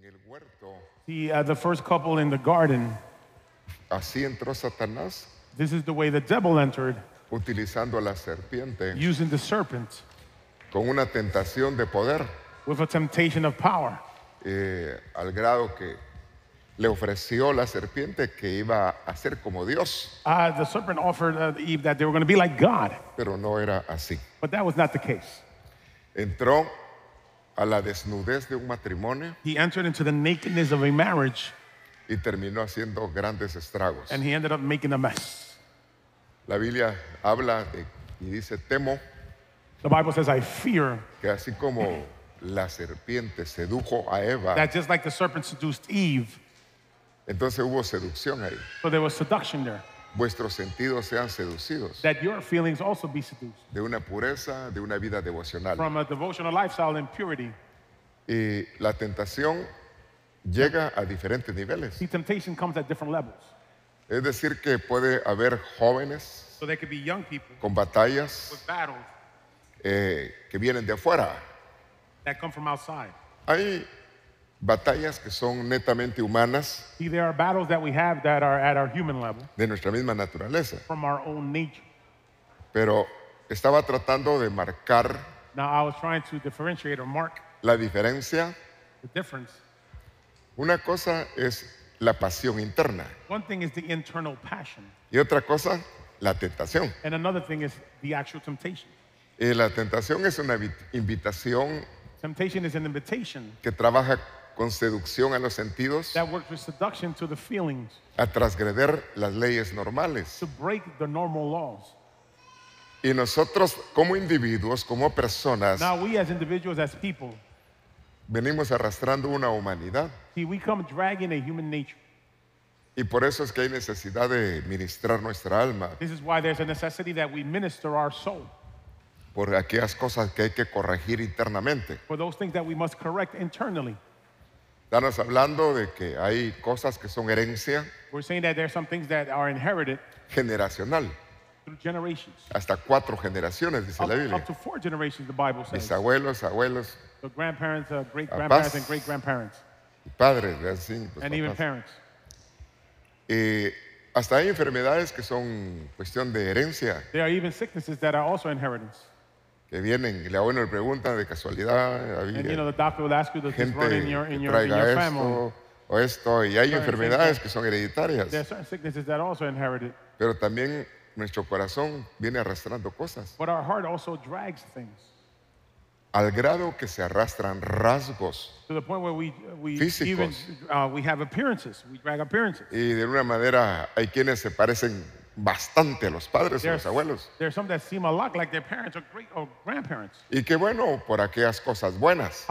En el huerto. See, uh, the first couple in the garden. Así entró Satanás This is the way the devil entered, utilizando a la serpiente using the serpent con una tentación de poder with a temptation of power. eh, al grado que le ofreció la serpiente que iba a ser como Dios, Uh, the serpent offered uh, Eve that they were going to be like God, pero no era así. but that was not the case. Entró a la desnudez de un matrimonio He entered into the nakedness of a marriage y terminó haciendo grandes estragos. and he ended up making a mess. La Biblia habla y dice, temo The Bible says, I fear que así como la serpiente sedujo a Eva, entonces hubo seducción ahí. so there was seduction there vuestros sentidos sean seducidos de una pureza, de una vida devocional. Y la tentación llega a diferentes niveles. Es decir, que puede haber jóvenes con batallas eh, que vienen de afuera batallas que son netamente humanas de nuestra misma naturaleza. Pero estaba tratando de marcar la diferencia. Una cosa es la pasión interna y otra cosa, la tentación. Y eh, la tentación es una invitación que trabaja con seducción a los sentidos, a transgreder las leyes normales. Y nosotros como individuos, como personas, venimos arrastrando una humanidad. Y por eso es que hay necesidad de ministrar nuestra alma por aquellas cosas que hay que corregir internamente. Estamos hablando de que hay cosas que son herencia generacional. Hasta cuatro generaciones, dice la Biblia. Mis abuelos, abuelos grandparents, uh, padres, pues, eh, hasta hay enfermedades que son cuestión de herencia que vienen le bueno le preguntan de casualidad, eh, gente esto o esto, y hay enfermedades que son hereditarias. Pero también nuestro corazón viene arrastrando cosas. Al grado que se arrastran rasgos físicos. y de una manera hay quienes se parecen bastante los padres y los abuelos. y qué bueno por aquellas cosas buenas.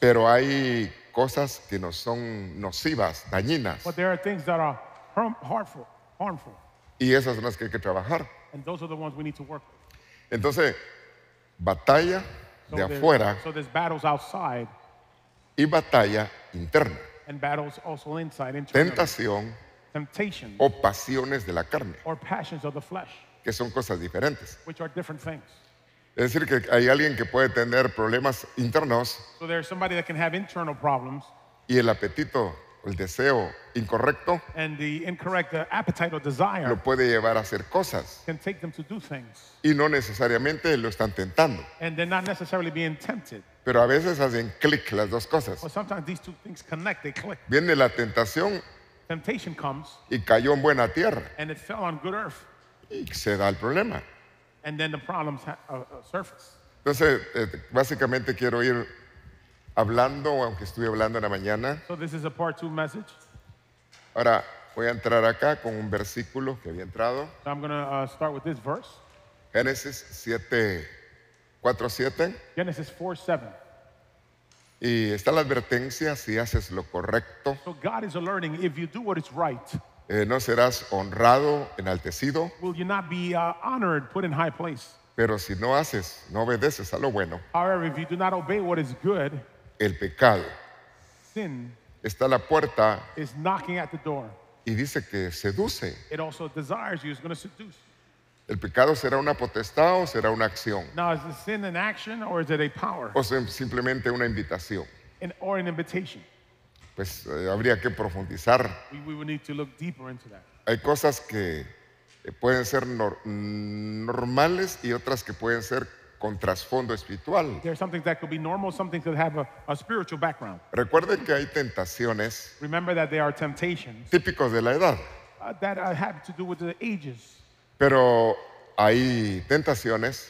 Pero hay cosas que no son nocivas, dañinas. Y esas son las que hay que trabajar. Entonces, batalla de afuera y batalla interna. Tentación o pasiones de la carne, que son cosas diferentes. Es decir, que hay alguien que puede tener problemas internos y el apetito, el deseo incorrecto uh, lo puede llevar a hacer cosas y no necesariamente lo están tentando. Pero a veces hacen clic las dos cosas. Viene la tentación Temptation comes, y cayó en buena tierra. Y se da el problema. And then the problems uh, uh, surface. Entonces, eh, básicamente quiero ir hablando, aunque estuve hablando en la mañana. So this is a part two message. Ahora, voy a entrar acá con un versículo que había entrado. So I'm gonna, uh, start with this verse. Génesis 7, 4, 7. Genesis 4, 7. Y está la advertencia si haces lo correcto. So God is alerting if you do what is right. Eh, no serás honrado, enaltecido. Will you not be uh, honored, put in high place? Pero si no haces, no obedeces a lo bueno. However, if you do not obey what is good, el pecado sin está a la puerta is knocking at the door. y dice que seduce. It also desires you, is going to seduce. ¿El pecado será una potestad o será una acción? ¿O simplemente una invitación? Pues eh, habría que profundizar. Hay cosas que eh, pueden ser normales y otras que pueden ser con trasfondo espiritual. Recuerden que hay tentaciones típicos de la edad. Uh, that uh, have to do with pero hay tentaciones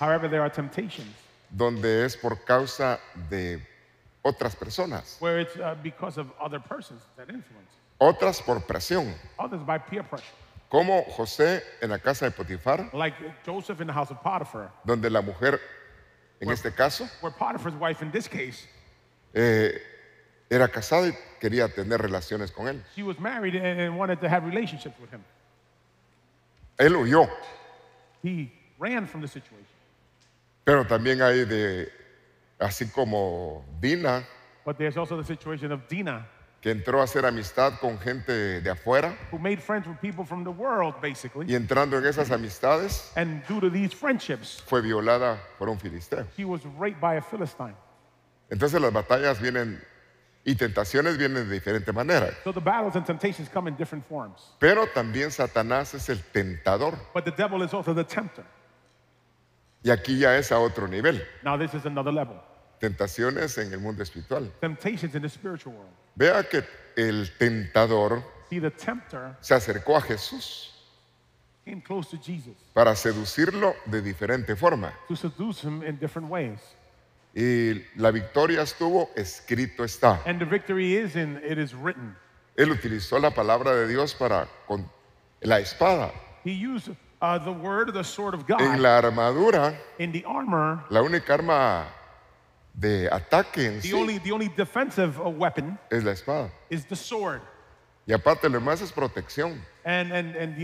donde es por causa de otras personas. Uh, otras por presión. Como José en la casa de Potifar. Donde la mujer, en este caso, eh, era casada y quería tener relaciones con él. Él huyó. Pero también hay de, así como Dina, que entró a hacer amistad con gente de afuera y entrando en esas amistades fue violada por un filisteo. Entonces las batallas vienen y tentaciones vienen de diferente manera. Pero también Satanás es el tentador. Y aquí ya es a otro nivel. Tentaciones en el mundo espiritual. Vea que el tentador se acercó a Jesús para seducirlo de diferente forma. Y la victoria estuvo, escrito está. Él utilizó la palabra de Dios para con la espada. Uh, en la armadura, la única arma de ataque en sí uh, es la espada. Y aparte, lo demás es protección. Y eh,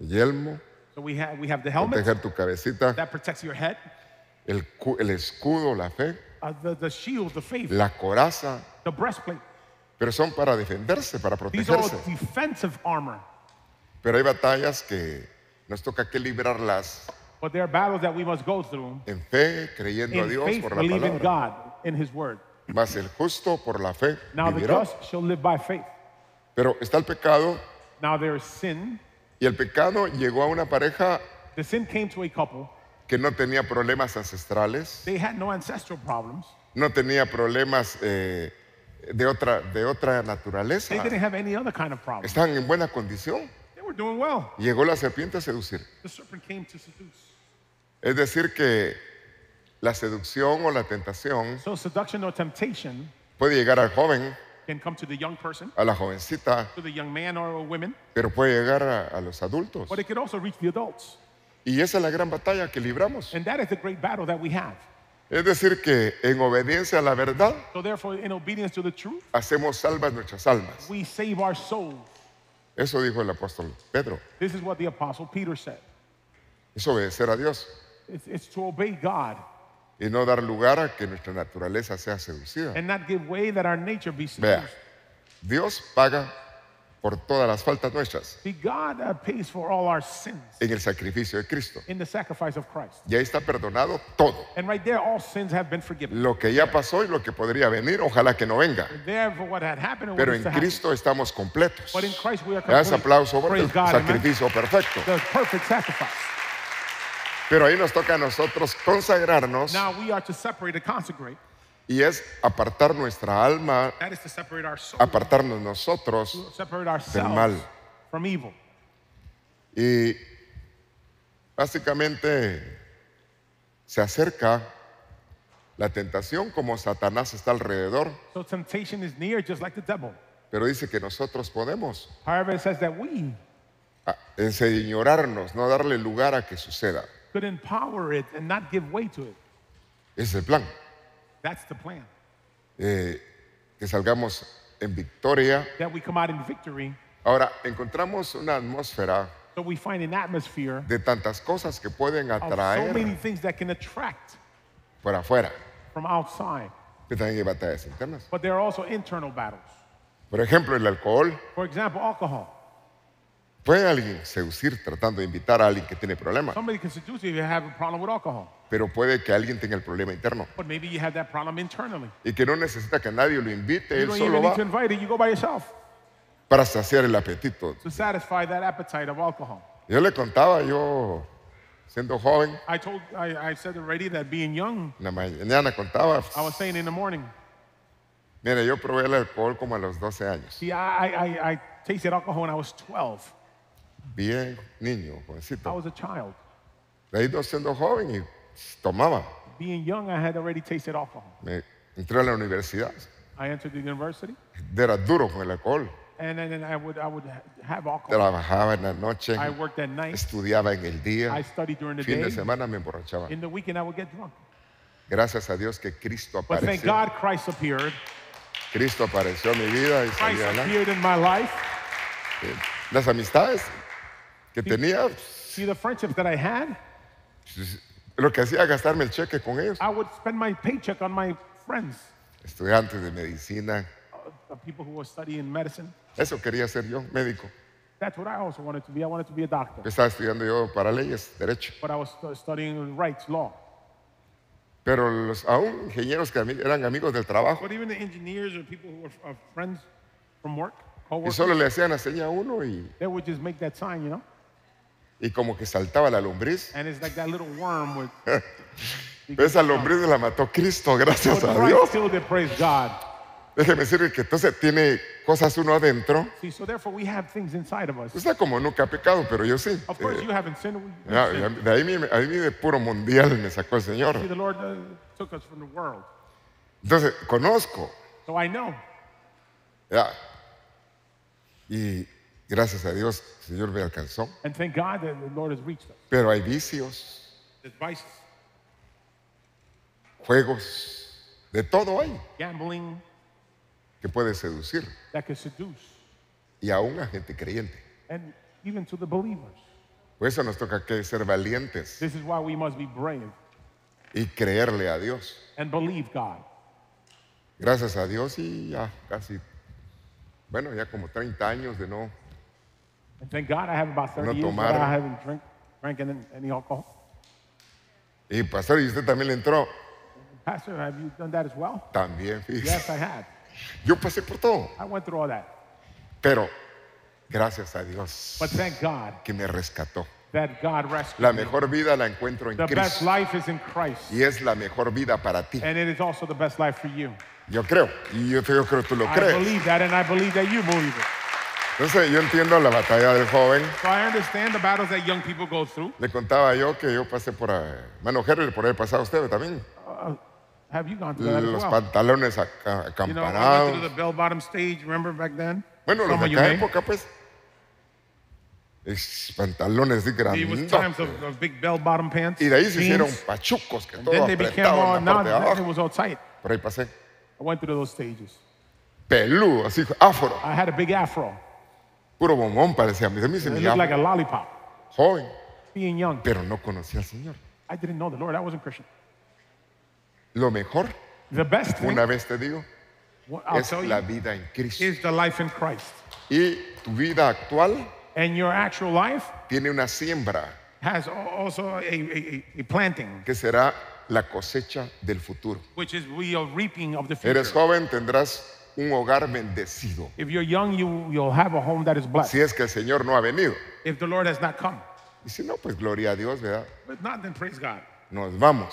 el yelmo we have, we have the helmet proteger tu cabecita, that protects your head, el, el escudo, la fe, uh, the, the shield, the faith, la coraza, the breastplate. pero son para defenderse, para protegerse. These are defensive armor. Pero hay batallas que nos toca que librarlas But there are battles that we must go through en fe, creyendo a Dios faith, por la palabra. in palabra. God, in His Word. Más el justo por la fe Now the just shall live by faith. Pero está el pecado Now there is sin y el pecado llegó a una pareja que no tenía problemas ancestrales, no tenía problemas eh, de, otra, de otra naturaleza. están Estaban en buena condición. Llegó la serpiente a seducir. Es decir, que la seducción o la tentación puede llegar al joven, can come to the young person, a la jovencita, to the young man or, or women, pero puede llegar a, a los adultos. but it can also reach the adults. Y esa es la gran batalla que libramos. And that is the great battle that we have. Es decir, que en obediencia a la verdad So therefore, in obedience to the truth, hacemos salvas nuestras almas. we save our souls. Eso dijo el apóstol Pedro. This is what the apostle Peter said. Es obedecer a Dios. It's, it's to obey God y no dar lugar a que nuestra naturaleza sea seducida. Vea, Dios paga por todas las faltas nuestras uh, en el sacrificio de Cristo. Ya Y ahí está perdonado todo. Lo que ya pasó y lo que podría venir, ojalá que no venga. Pero en Cristo estamos completos. Gracias, aplauso por el sacrificio perfecto. Pero ahí nos toca a nosotros consagrarnos. Y es apartar nuestra alma, apartarnos nosotros del mal. Y básicamente se acerca la tentación como Satanás está alrededor, pero dice que nosotros podemos enseñorarnos, no darle lugar a que suceda. could empower it and not give way to it. Es el plan. That's the plan. Eh, que salgamos en victoria. That we come out in victory. Ahora, encontramos una atmósfera so we find an atmosphere de tantas cosas que pueden atraer so many things that can attract por afuera. From outside. Pero también hay batallas internas. But there are also internal battles. Por ejemplo, el alcohol. For example, alcohol. Puede alguien seducir tratando de invitar a alguien que tiene problemas. Pero puede que alguien tenga el problema interno. Y que no necesita que nadie lo invite, él solo va para saciar el apetito. Yo le contaba, yo siendo joven, en la mañana contaba, I was saying in the morning. mira, yo probé el alcohol como a los 12 años. alcohol bien niño, jovencito. I was a child. he ido siendo joven y tomaba. Being young, I had already tasted alcohol. Me entré a la universidad. I entered the university. Era duro con el alcohol. And then I would, I would have alcohol. Trabajaba en la noche. I worked at night. Estudiaba en el día. I studied during the fin day. de semana me emborrachaba. In the weekend, I would get drunk. Gracias a Dios que Cristo But thank God Christ appeared. Cristo apareció en mi vida y Christ salió appeared in my life. Las amistades que tenía, See pues, the friendships that I had? Pues, lo que hacía gastarme el cheque con ellos. I would spend my paycheck on my friends, Estudiantes de medicina. the people who were studying medicine. Eso quería ser yo, médico. That's what I also wanted to be. I wanted to be a doctor, Estaba estudiando yo para leyes, derecho. but I was studying rights law. Pero los, aún ingenieros que eran amigos del trabajo But even the engineers or people who were uh, friends from work, y solo le hacían la seña a uno y, they would just make that sign, you know y como que saltaba la lombriz. esa lombriz la mató Cristo, gracias a Dios. Déjeme decirle que entonces tiene cosas uno adentro. Está como nunca ha pecado, pero yo sí. Eh, de ahí, me de puro mundial me sacó el Señor. Uh, entonces, conozco. Ya. Y Gracias a Dios, el Señor me alcanzó. Pero hay vicios, juegos, de todo hay que puede seducir. Y aún a gente creyente. Por eso nos toca ser valientes y creerle a Dios. Gracias a Dios y ya casi, bueno, ya como 30 años de no And thank God I no tomar. I haven't drink, any, alcohol. Y pastor, ¿y usted también le entró? Pastor, have you done that as well? También. Yes, I have. Yo pasé por todo. I went through all that. Pero gracias a Dios But thank God que me rescató. That God rescued la mejor vida la encuentro en the Cristo. Best life is in Christ. Y es la mejor vida para ti. And it is also the best life for you. Yo creo, y yo, creo que tú lo crees. I Believe that and I believe that you believe it. Entonces yo entiendo la batalla del joven. Le contaba yo que yo pasé por Manojero eh, y por ahí pasado usted también. Uh, uh, los pantalones Bueno, Some los época pues es pantalones de granito. Y de ahí se hicieron pachucos que todo apretado Por ahí pasé. I went through those stages. así I had a big afro. Puro bombón parecía. A mí se me It like a lollipop, joven, being young. pero no conocía al Señor. I didn't know the Lord. I wasn't Christian. Lo mejor, The best thing una vez te digo, what es la you vida en Cristo. is the life in Christ. Y tu vida actual And your actual life tiene una siembra has also a, a- a- a planting, que será la cosecha del futuro. which is we are reaping of the future. Eres joven, tendrás un hogar bendecido. If you're young, you, you'll have a home that is blessed. Si es que el Señor no ha venido. If the Lord has not come. Y si no, pues gloria a Dios, ¿verdad? If not, then praise God. Nos vamos.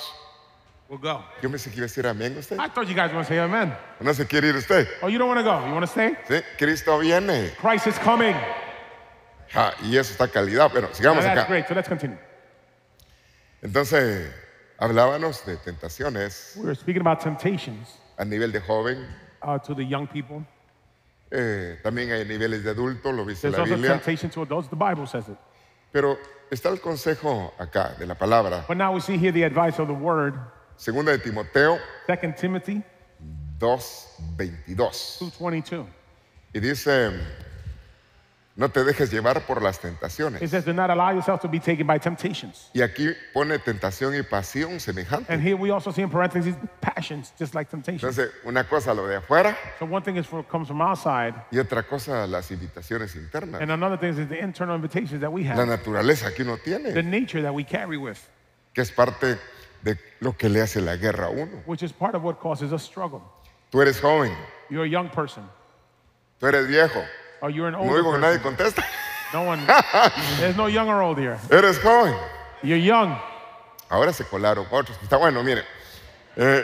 We'll go. Yo pensé que iba a decir amén usted. I thought you guys were say amen. No se quiere ir usted. Oh, you don't want to go. You want to stay? Sí, Cristo viene. Christ is coming. Ja, y eso está calidad, pero sigamos Now, that's acá. Great. So let's continue. Entonces, hablábamos de tentaciones. We were speaking about temptations. A nivel de joven. uh, to the young people. Eh, también hay niveles de lo dice There's la also temptation to adults. The Bible says it. Pero está el consejo acá de la palabra. But now we see here the advice of the word. Segunda de Timoteo Timothy 2:22. 2.22. Y dice, No te dejes llevar por las tentaciones. Y aquí pone tentación y pasión semejante. And here we also see in parentheses Entonces, una cosa lo de afuera. Y otra cosa las invitaciones internas. And another thing is the La naturaleza que uno tiene. Que es parte de lo que le hace la guerra a uno. a Tú eres joven. Tú eres viejo. Oh, you're an older no digo que nadie contesta. No one. There's no young or old here. Eres joven. You're young. Ahora se colaron otros. Está bueno, mire. Eh,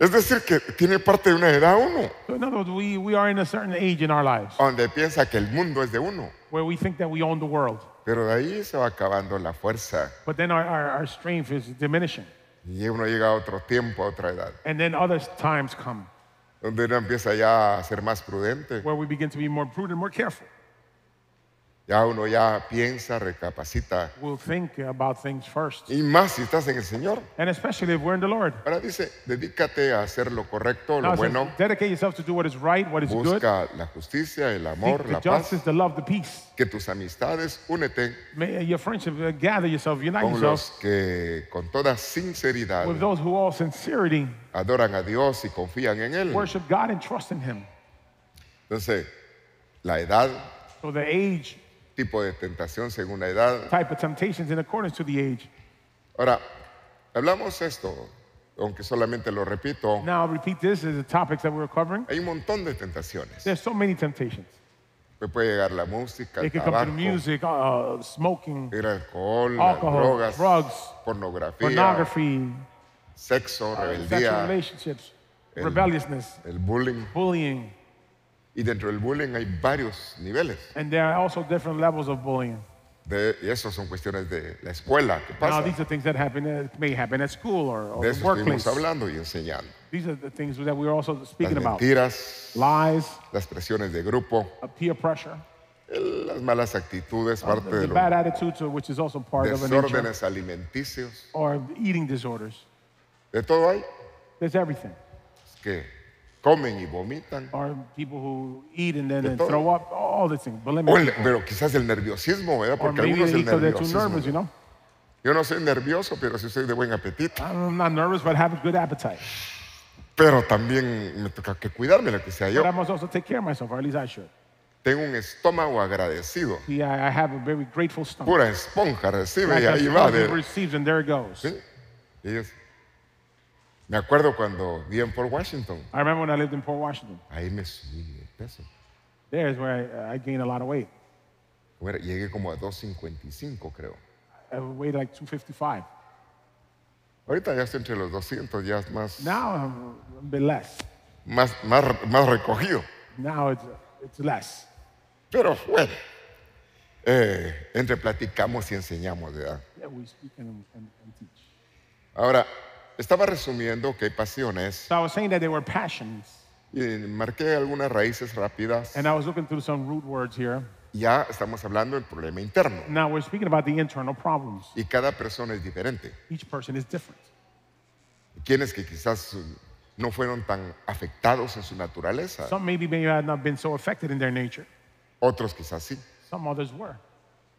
es decir, que tiene parte de una edad uno. in we, are in a certain age in our lives Donde piensa que el mundo es de uno. where we think that we own the world. Pero de ahí se va acabando la fuerza. But then our, our, our strength is diminishing. Y uno llega a otro tiempo, a otra edad. And then other times come. donde uno empieza ya a ser más prudente. Where we begin to be more prudent, more careful. Ya uno ya piensa, recapacita. We'll think about things first. Y más si estás en el Señor. And especially if we're in the Lord. Ahora dice, dedícate a hacer lo correcto, lo bueno. So dedicate yourself to do what is right, what is Busca good. la justicia, el amor, Seek la the paz. Justice, the love, the peace. Que tus amistades, únete. May your friendship, uh, gather yourself, unite con yourself. Los que con toda sinceridad. With those who all sincerity. Adoran a Dios y confían en él. Worship God and trust in Him. Entonces, la edad. So the age tipo de tentación según la edad. Type of temptations in accordance to the age. Ahora, hablamos esto, aunque solamente lo repito. Now I'll repeat this as the topics that we're covering. Hay un montón de tentaciones. There's so many temptations. Me puede llegar la música, el It could come tabaco, to the music, uh, uh, smoking, el alcohol, alcohol, las drogas, drugs, pornografía, pornography, sexo, uh, relationships, el, rebelliousness, el bullying, bullying y dentro del bullying hay varios niveles. And there are also different levels of bullying. De, y eso son cuestiones de la escuela que Now, pasa. these are things that happen that uh, may happen at school or, or De the eso estuvimos workplace. hablando y enseñando. These are the things that we were also Las speaking about. mentiras, Lies, las presiones de grupo, uh, peer pressure, eh, las malas actitudes, uh, parte the de lo bad attitudes, which is also part of alimenticios, or eating disorders. de todo hay. There's everything. Es que comen y vomitan. people who eat and then, throw up, all pero quizás el nerviosismo, ¿verdad? Porque algunos el nerviosos. Yo no soy nervioso, pero sí soy de buen apetito. nervous, but have Pero también me toca que cuidarme lo que sea yo. Tengo un estómago agradecido. Pura esponja recibe y ahí va. Me acuerdo cuando vivía en Port Washington. I remember when I lived in Port Washington. Ahí me subí de peso. There is where I, I gained a lot of weight. Bueno, llegué como a 255, creo. I weighed like 255. Ahorita ya estoy entre los 200, ya es más. Now I'm a bit less. Más, más, más recogido. Now it's, it's less. Pero bueno, eh, entre platicamos y enseñamos, ¿verdad? Yeah, we speak and, and, and teach. Ahora, estaba resumiendo que hay pasiones. So I was saying that there were passions. Y marqué algunas raíces rápidas. And I was looking through some root words here. Ya estamos hablando del problema interno. Now we're speaking about the internal problems. Y cada persona es diferente. Each person is different. Quienes que quizás no fueron tan afectados en su naturaleza. Some maybe may have not been so affected in their nature. Otros quizás sí. Some others were.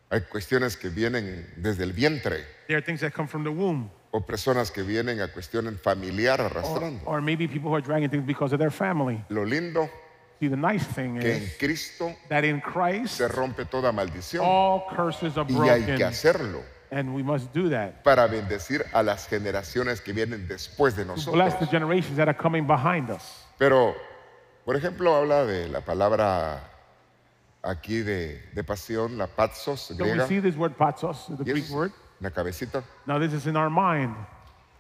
Hay cuestiones que vienen desde el vientre. There are things that come from the womb. O personas que vienen a cuestión familiar arrastrando. Or, or maybe people who are dragging things because of their family. Lo lindo See, the nice thing que en Cristo that in Christ se rompe toda maldición all curses are broken. y hay que hacerlo And we must do that. para bendecir a las generaciones que vienen después de nosotros. bless the generations that are coming behind us. Pero, por ejemplo, habla de la palabra aquí de, de pasión, la patzos. So we griega. see this word patos, the Greek word la cabecita. Now this is in our mind.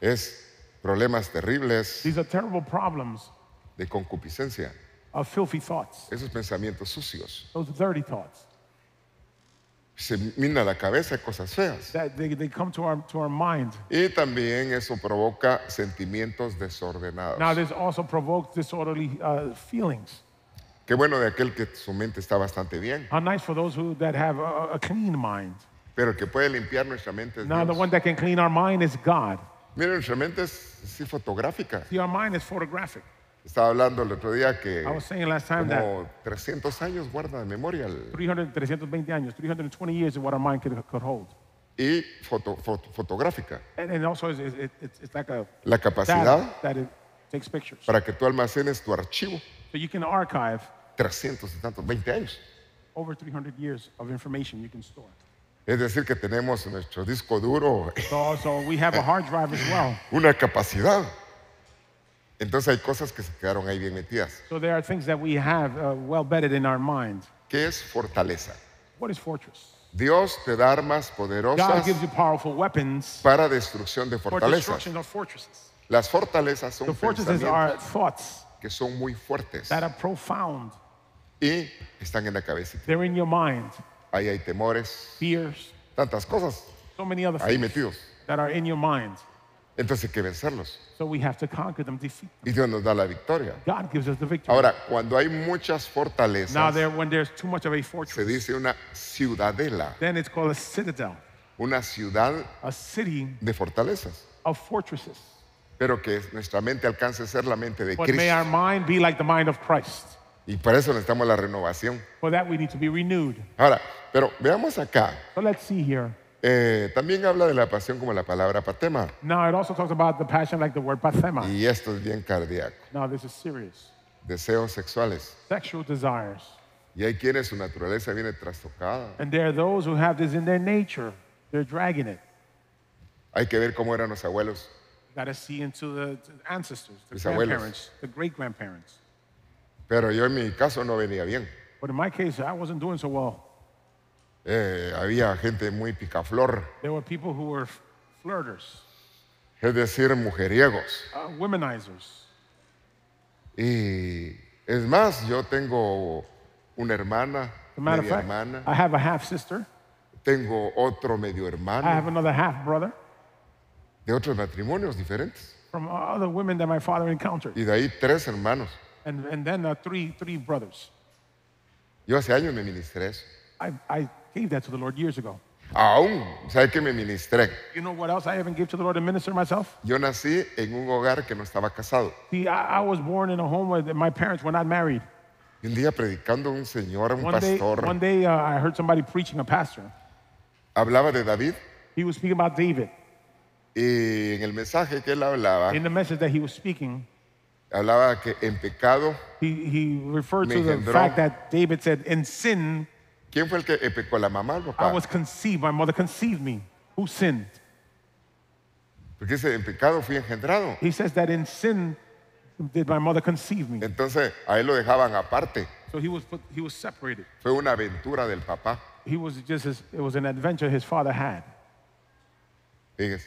Es problemas terribles These are terrible problems de concupiscencia. Of filthy thoughts. Esos pensamientos sucios. Those dirty thoughts. Se mina la cabeza cosas feas. That they, they come to our, to our mind. Y también eso provoca sentimientos desordenados. Now this also provokes disorderly uh, feelings. Qué bueno de aquel que su mente está bastante bien. How nice for those who, that have a, a clean mind. Pero el que puede limpiar nuestra mente es Now, the one that can clean our mind is God. Miren, nuestra mente es sí, fotográfica. See, our mind is photographic. Estaba hablando el otro día que como 300 años guarda de memoria 300, 320 años, 320 years is what our mind could, could hold. y foto- foto- fotográfica. And, and also, it's, it's, it's, like a La capacidad that, that it takes pictures. para que tú almacenes tu archivo. So you can archive 300 y tantos, 20 años. over 300 years of information you can store. Es decir, que tenemos nuestro disco duro. Una capacidad. Entonces hay cosas que se quedaron ahí bien metidas. ¿Qué es fortaleza? Dios te da armas poderosas para destrucción de fortalezas. Las fortalezas son pensamientos que son muy fuertes y están en la cabeza. Ahí hay temores. Tantas cosas. So ahí metidos. Entonces hay que vencerlos. Y Dios nos da la victoria. Ahora, cuando hay muchas fortalezas, se dice una ciudadela, una ciudad de fortalezas. Pero que nuestra mente alcance a ser la mente de Cristo. Y para eso necesitamos la renovación. Ahora, pero veamos acá. Eh, también habla de la pasión como la palabra patema. Y esto es bien cardíaco. Deseos sexuales. Y hay quienes su naturaleza viene trastocada. Hay que ver cómo eran los abuelos. Los see into the ancestors, the grandparents, abuelos. the great grandparents. Pero yo en mi caso no venía bien. había gente muy picaflor, es decir, mujeriegos. Uh, y es más, yo tengo una hermana, hermana, tengo otro medio hermano de otros matrimonios diferentes. Y de ahí tres hermanos. and, and then uh, three, three brothers. Yo hace años me ministré eso. I, I gave that to the Lord years ago. Aún, ¿sabes qué me ministré? You know what else I haven't gave to the Lord and minister myself? Yo nací en un hogar que no estaba casado. See, I, I was born in a home where my parents were not married. Un día predicando un señor, un One day, one day uh, I heard somebody preaching, a pastor. hablaba de David He was speaking about David. y en el mensaje que él hablaba, In the message that he was speaking, Hablaba que en pecado. He, he referred to the fact that David said, in sin, ¿Quién fue el que eh, pecó? ¿La mamá o papá? I was conceived. My mother conceived me. Who sinned? Porque dice, en pecado fui engendrado. He says that in sin did my mother conceive me. Entonces a él lo dejaban aparte. So he was, put, he was separated. Fue una aventura del papá. He was just his, it was an adventure his father had. Fíjese.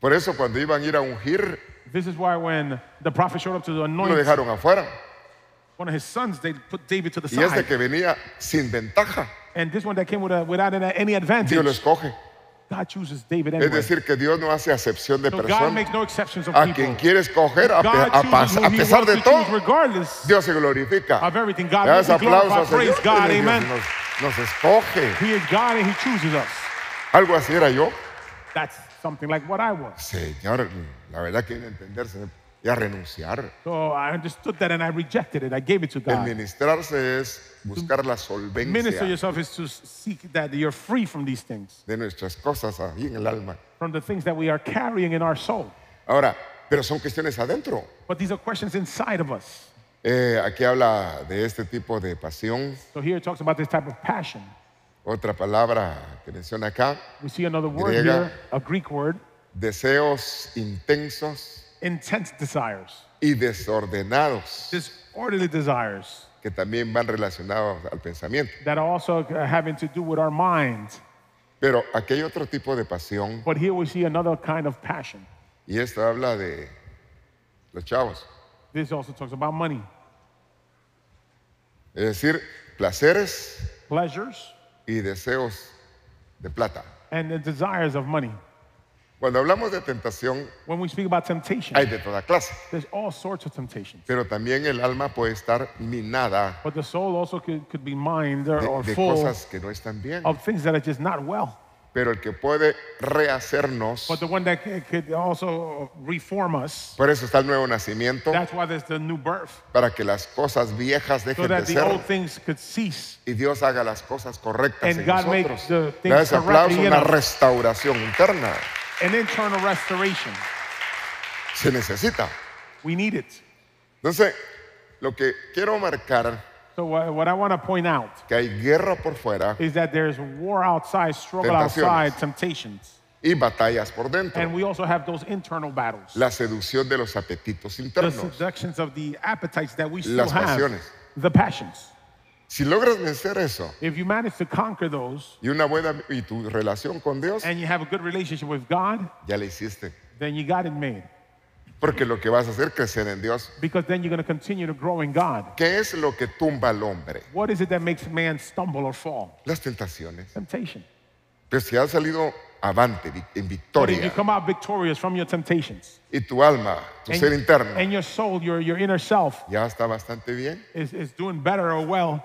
Por eso cuando iban a ir a ungir This is why when the Lo dejaron afuera. one of his sons, put David to the Y este que venía sin ventaja, And this one that came without any- Dios lo escoge. chooses David Es decir, que Dios no hace acepción de personas. no A quien quiere escoger, a, pesar de todo, Dios se glorifica. Le das Dios. nos, escoge. Algo así era yo. Señor, la verdad que en entenderse y a renunciar. So I understood that and I rejected it. I gave it to God. Administrarse es buscar la solvencia. Minister yourself is to seek that you're free from these things. De nuestras cosas ahí en el alma. From the things that we are carrying in our soul. Ahora, pero son cuestiones adentro. But these are questions inside of us. Eh, aquí habla de este tipo de pasión. So here it talks about this type of passion. Otra palabra que menciona acá. We see another word griega. here, a Greek word. deseos intensos intense desires y desordenados disorderly desires que también van relacionados al pensamiento. that are also having to do with our mind Pero aquí hay otro tipo de pasión but here we see another kind of passion y esto habla de los chavos. this also talks about money Es decir, placeres pleasures y deseos de plata. and the desires of money Cuando hablamos de tentación, hay de toda clase. Pero también el alma puede estar minada But de, cosas que no están bien. Pero el que puede rehacernos, por eso está el nuevo nacimiento, para que las cosas viejas dejen de ser y Dios haga las cosas correctas en nosotros. Da ese aplauso, una restauración interna. an internal restoration. Se necesita. We need it. Entonces, lo que quiero marcar So what, what I want to point out que hay guerra por fuera is that there's war outside, struggle outside, temptations. y batallas por dentro. And we also have those internal battles. La seducción de los apetitos The internos, seductions of the appetites that we still las have. pasiones. The passions. Si logras vencer eso if you manage to conquer those, y una buena y tu relación con Dios, and you have a good relationship with God, ya la hiciste. then you got it made. Porque lo que vas a hacer es crecer en Dios. Because then you're going to continue to grow in God. ¿Qué es lo que tumba al hombre? What is it that makes man stumble or fall? Las tentaciones. Temptation. Pero si has salido avante en victoria. But if you come out victorious from your temptations. Y tu alma, tu and, ser interno. And your soul, your, your inner self. Ya está bastante bien. Is, is doing better or well.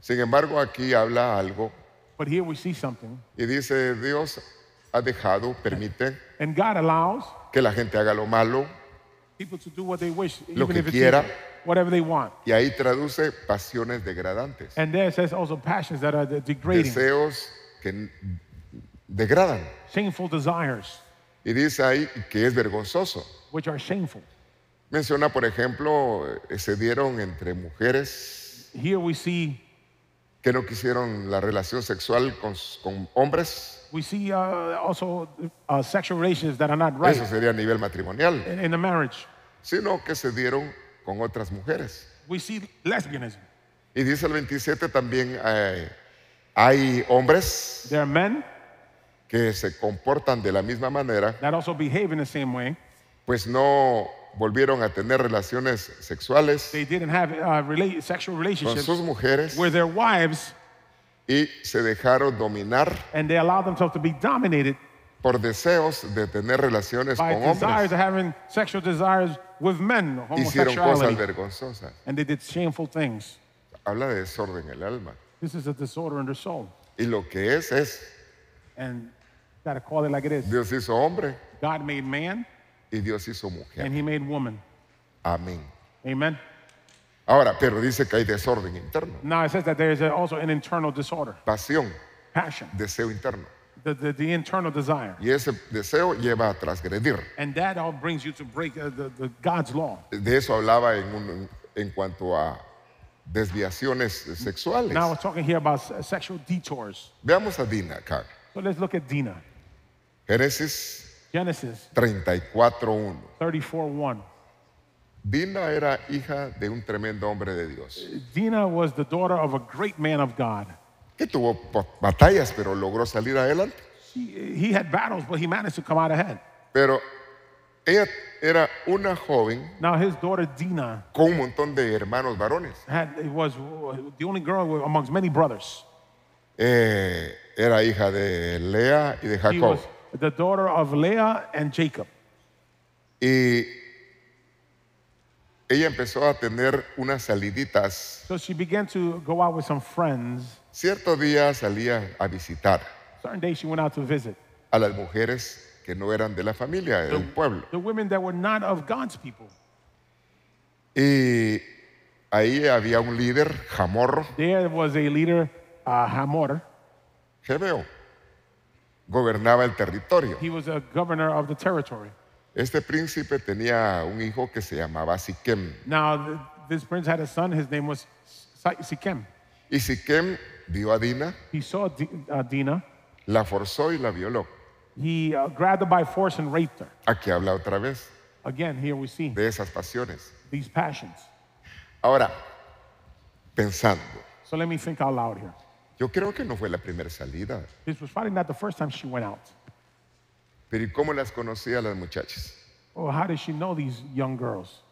Sin embargo, aquí habla algo. Y dice, Dios ha dejado, permite que la gente haga lo malo, lo que quiera. whatever they want. Y ahí traduce pasiones degradantes, deseos que degradan. Y dice ahí que es vergonzoso. Menciona, por ejemplo, eh, se dieron entre mujeres Here we que no quisieron la relación sexual con, hombres. Eso sería a nivel matrimonial. Sino que se dieron con otras mujeres. Y dice el 27 también eh, hay hombres que se comportan de la misma manera, pues no volvieron a tener relaciones sexuales uh, con sus mujeres y se dejaron dominar por deseos de tener relaciones con hombres. Hicieron cosas vergonzosas. Habla de desorden en el alma. Y lo que es es, Dios hizo hombre y Dios hizo mujer. And he made woman. Amén. Amen. Ahora, pero dice que hay desorden interno. Now it says that there is also an internal disorder. Pasión. Passion. Deseo interno. The, the, the, internal desire. Y ese deseo lleva a transgredir. And that all brings you to break uh, the, the, God's law. De eso hablaba en, un, en cuanto a desviaciones sexuales. Now we're talking here about sexual detours. Veamos a Dina acá. So let's look at Dina. Génesis Genesis 34.1. 34:1. Dina era hija de un tremendo hombre de Dios. Dina was the daughter of a great man of God. Que tuvo batallas, pero logró salir adelante. She, he had battles, but he managed to come out ahead. Pero ella era una joven Now his daughter Dina con un montón de hermanos varones. Had, was the only girl amongst many brothers. Eh, era hija de Lea y de Jacob the daughter of Leah and Jacob. Y ella empezó a tener unas saliditas. So she began to go out with some friends. Cierto día salía a visitar Certain day she went out to visit a las mujeres que no eran de la familia, del pueblo. the women that were not of God's people. Y ahí había un líder, Jamor, There was a leader, uh, Hamor, veo? gobernaba el territorio. He was a governor of the territory. Este príncipe tenía un hijo que se llamaba Siquem. Now, this prince had a son. His name was Siquem. Y Siquem vio a Dina, He saw D- uh, Dina. la forzó y la violó. He uh, grabbed her by force and raped her. Aquí habla otra vez Again, here we see de esas pasiones. these passions. Ahora, pensando, So let me think out loud here. Yo creo que no fue la primera salida. This was probably not the first time she went out. Pero ¿y cómo las conocía las muchachas? Oh, how did she know these young girls?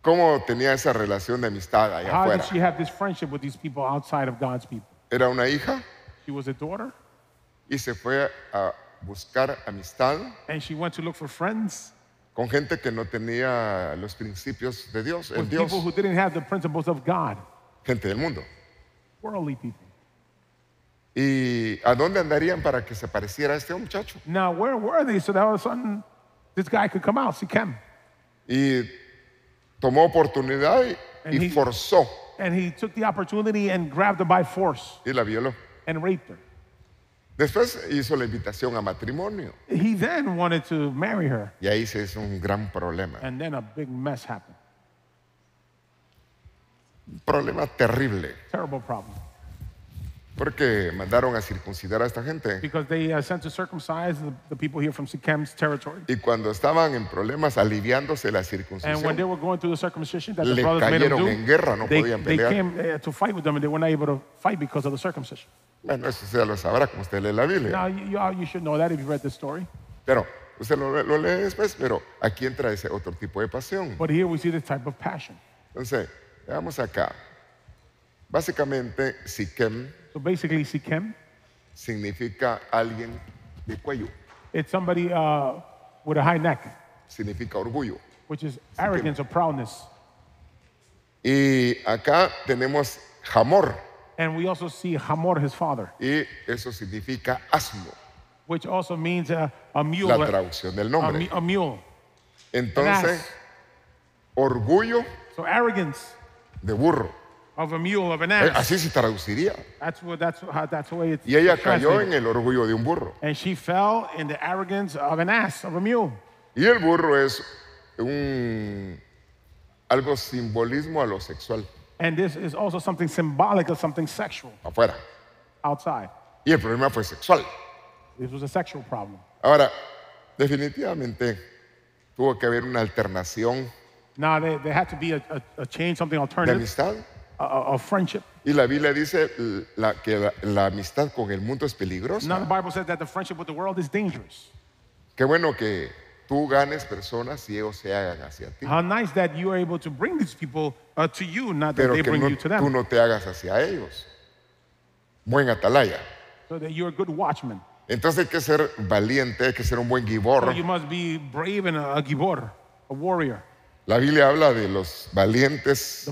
¿Cómo tenía esa relación de amistad allá How did she have this friendship with these people outside of God's people? Era una hija She was a daughter, y se fue a buscar amistad and she went to look for friends con gente que no tenía los principios de Dios, el with Dios, people who didn't have the principles of God, gente del mundo. worldly people. ¿Y a dónde andarían para que se pareciera a este muchacho? Now, where were they so that all of a sudden this guy could come out, see Cam? Y tomó oportunidad y, And y he- forzó And he took the opportunity and grabbed her by force y la violó. and raped her. Después hizo la invitación a matrimonio He then wanted to marry her, y ahí se hizo un gran problema, and then a big mess happened. un problema terrible. Terrible problem. Porque mandaron a circuncidar a esta gente. they the, Y cuando estaban en problemas aliviándose la circuncisión, were en guerra, no podían pelear. came Bueno, eso se lo sabrá como usted lee la Biblia. you, should know that if read story. Pero usted lo, lee después, pero aquí entra ese otro tipo de pasión. But here we see type of passion. Entonces, veamos acá. Básicamente, Siquem So basically, Sikkim. Significa alguien de cuello. It's somebody uh, with a high neck. Significa orgullo. Which is arrogance or proudness. Y acá tenemos Hamor. And we also see Hamor, his father. Y eso significa asno. Which also means a, a mule. La traducción del nombre. A, a mule. Entonces, orgullo. So arrogance. De burro. of a mule, of an eh, ass. Así se traduciría. That's what, that's how, uh, that's way it's y ella cayó en el orgullo de un burro. And she fell in the arrogance of an ass, of a mule. Y el burro es un algo simbolismo a lo sexual. And this is also something symbolic of something sexual. Afuera. Outside. Y el problema fue sexual. This was a sexual problem. Ahora, definitivamente tuvo que haber una alternación. Now there, there had to be a, a, a change, something alternative. De amistad of friendship. Y la Biblia dice la, que la, la, amistad con el mundo es peligrosa. Now the Bible says that the friendship with the world is dangerous. Qué bueno que tú ganes personas y ellos se hagan hacia ti. How nice that you are able to bring these people uh, to you, not that Pero they bring no, you to them. tú no te hagas hacia ellos. Buen atalaya. So that you are a good watchman. Entonces hay que ser valiente, hay que ser un buen gibor. So you must be brave and a, a gibor, a warrior. La Biblia habla de los valientes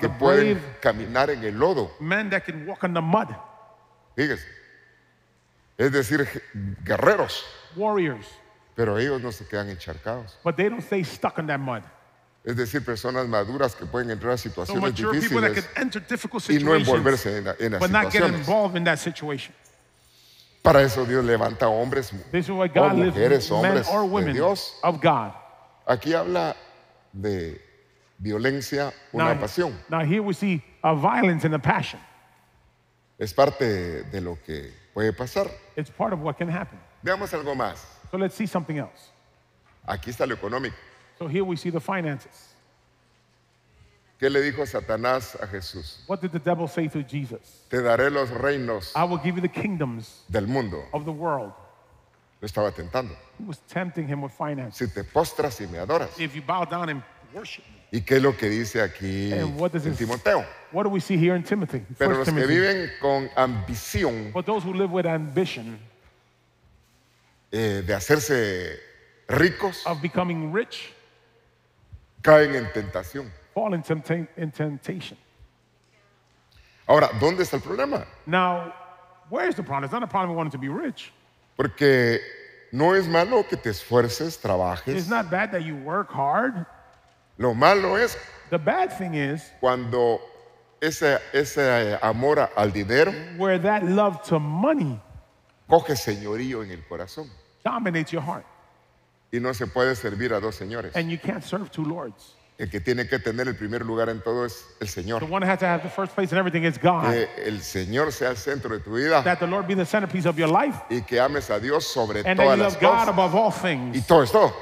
que pueden caminar en el lodo. Es decir, guerreros. Pero ellos no se quedan encharcados. Es decir, personas maduras que pueden entrar a situaciones difíciles y no envolverse en, la- las situaciones. Para eso Dios levanta hombres. O mujeres, hombres de Dios. Aquí habla de violencia, una now, pasión. Now here we see a uh, violence and a passion. Es parte de lo que puede pasar. It's part of what can happen. Veamos algo más. So let's see something else. Aquí está lo económico. So here we see the finances. ¿Qué le dijo Satanás a Jesús? What did the devil say to Jesus? Te daré los reinos I will give you the kingdoms del mundo. Of the world. Lo estaba tentando. Si te postras y me adoras. ¿Y qué es lo que dice aquí en Timoteo? Pero los que viven con ambición eh, de hacerse ricos caen en tentación. Ahora, ¿dónde está el problema? No where is the problem? It's not a to be rich. Porque no es malo que te esfuerces, trabajes. Lo malo es cuando ese, ese amor al dinero coge señorío en el corazón. Y no se puede servir a dos señores. And you can't serve two lords el que tiene que tener el primer lugar en todo es el Señor. Que el Señor sea el centro de tu vida. Y que ames a Dios sobre todas las cosas. Y todo esto.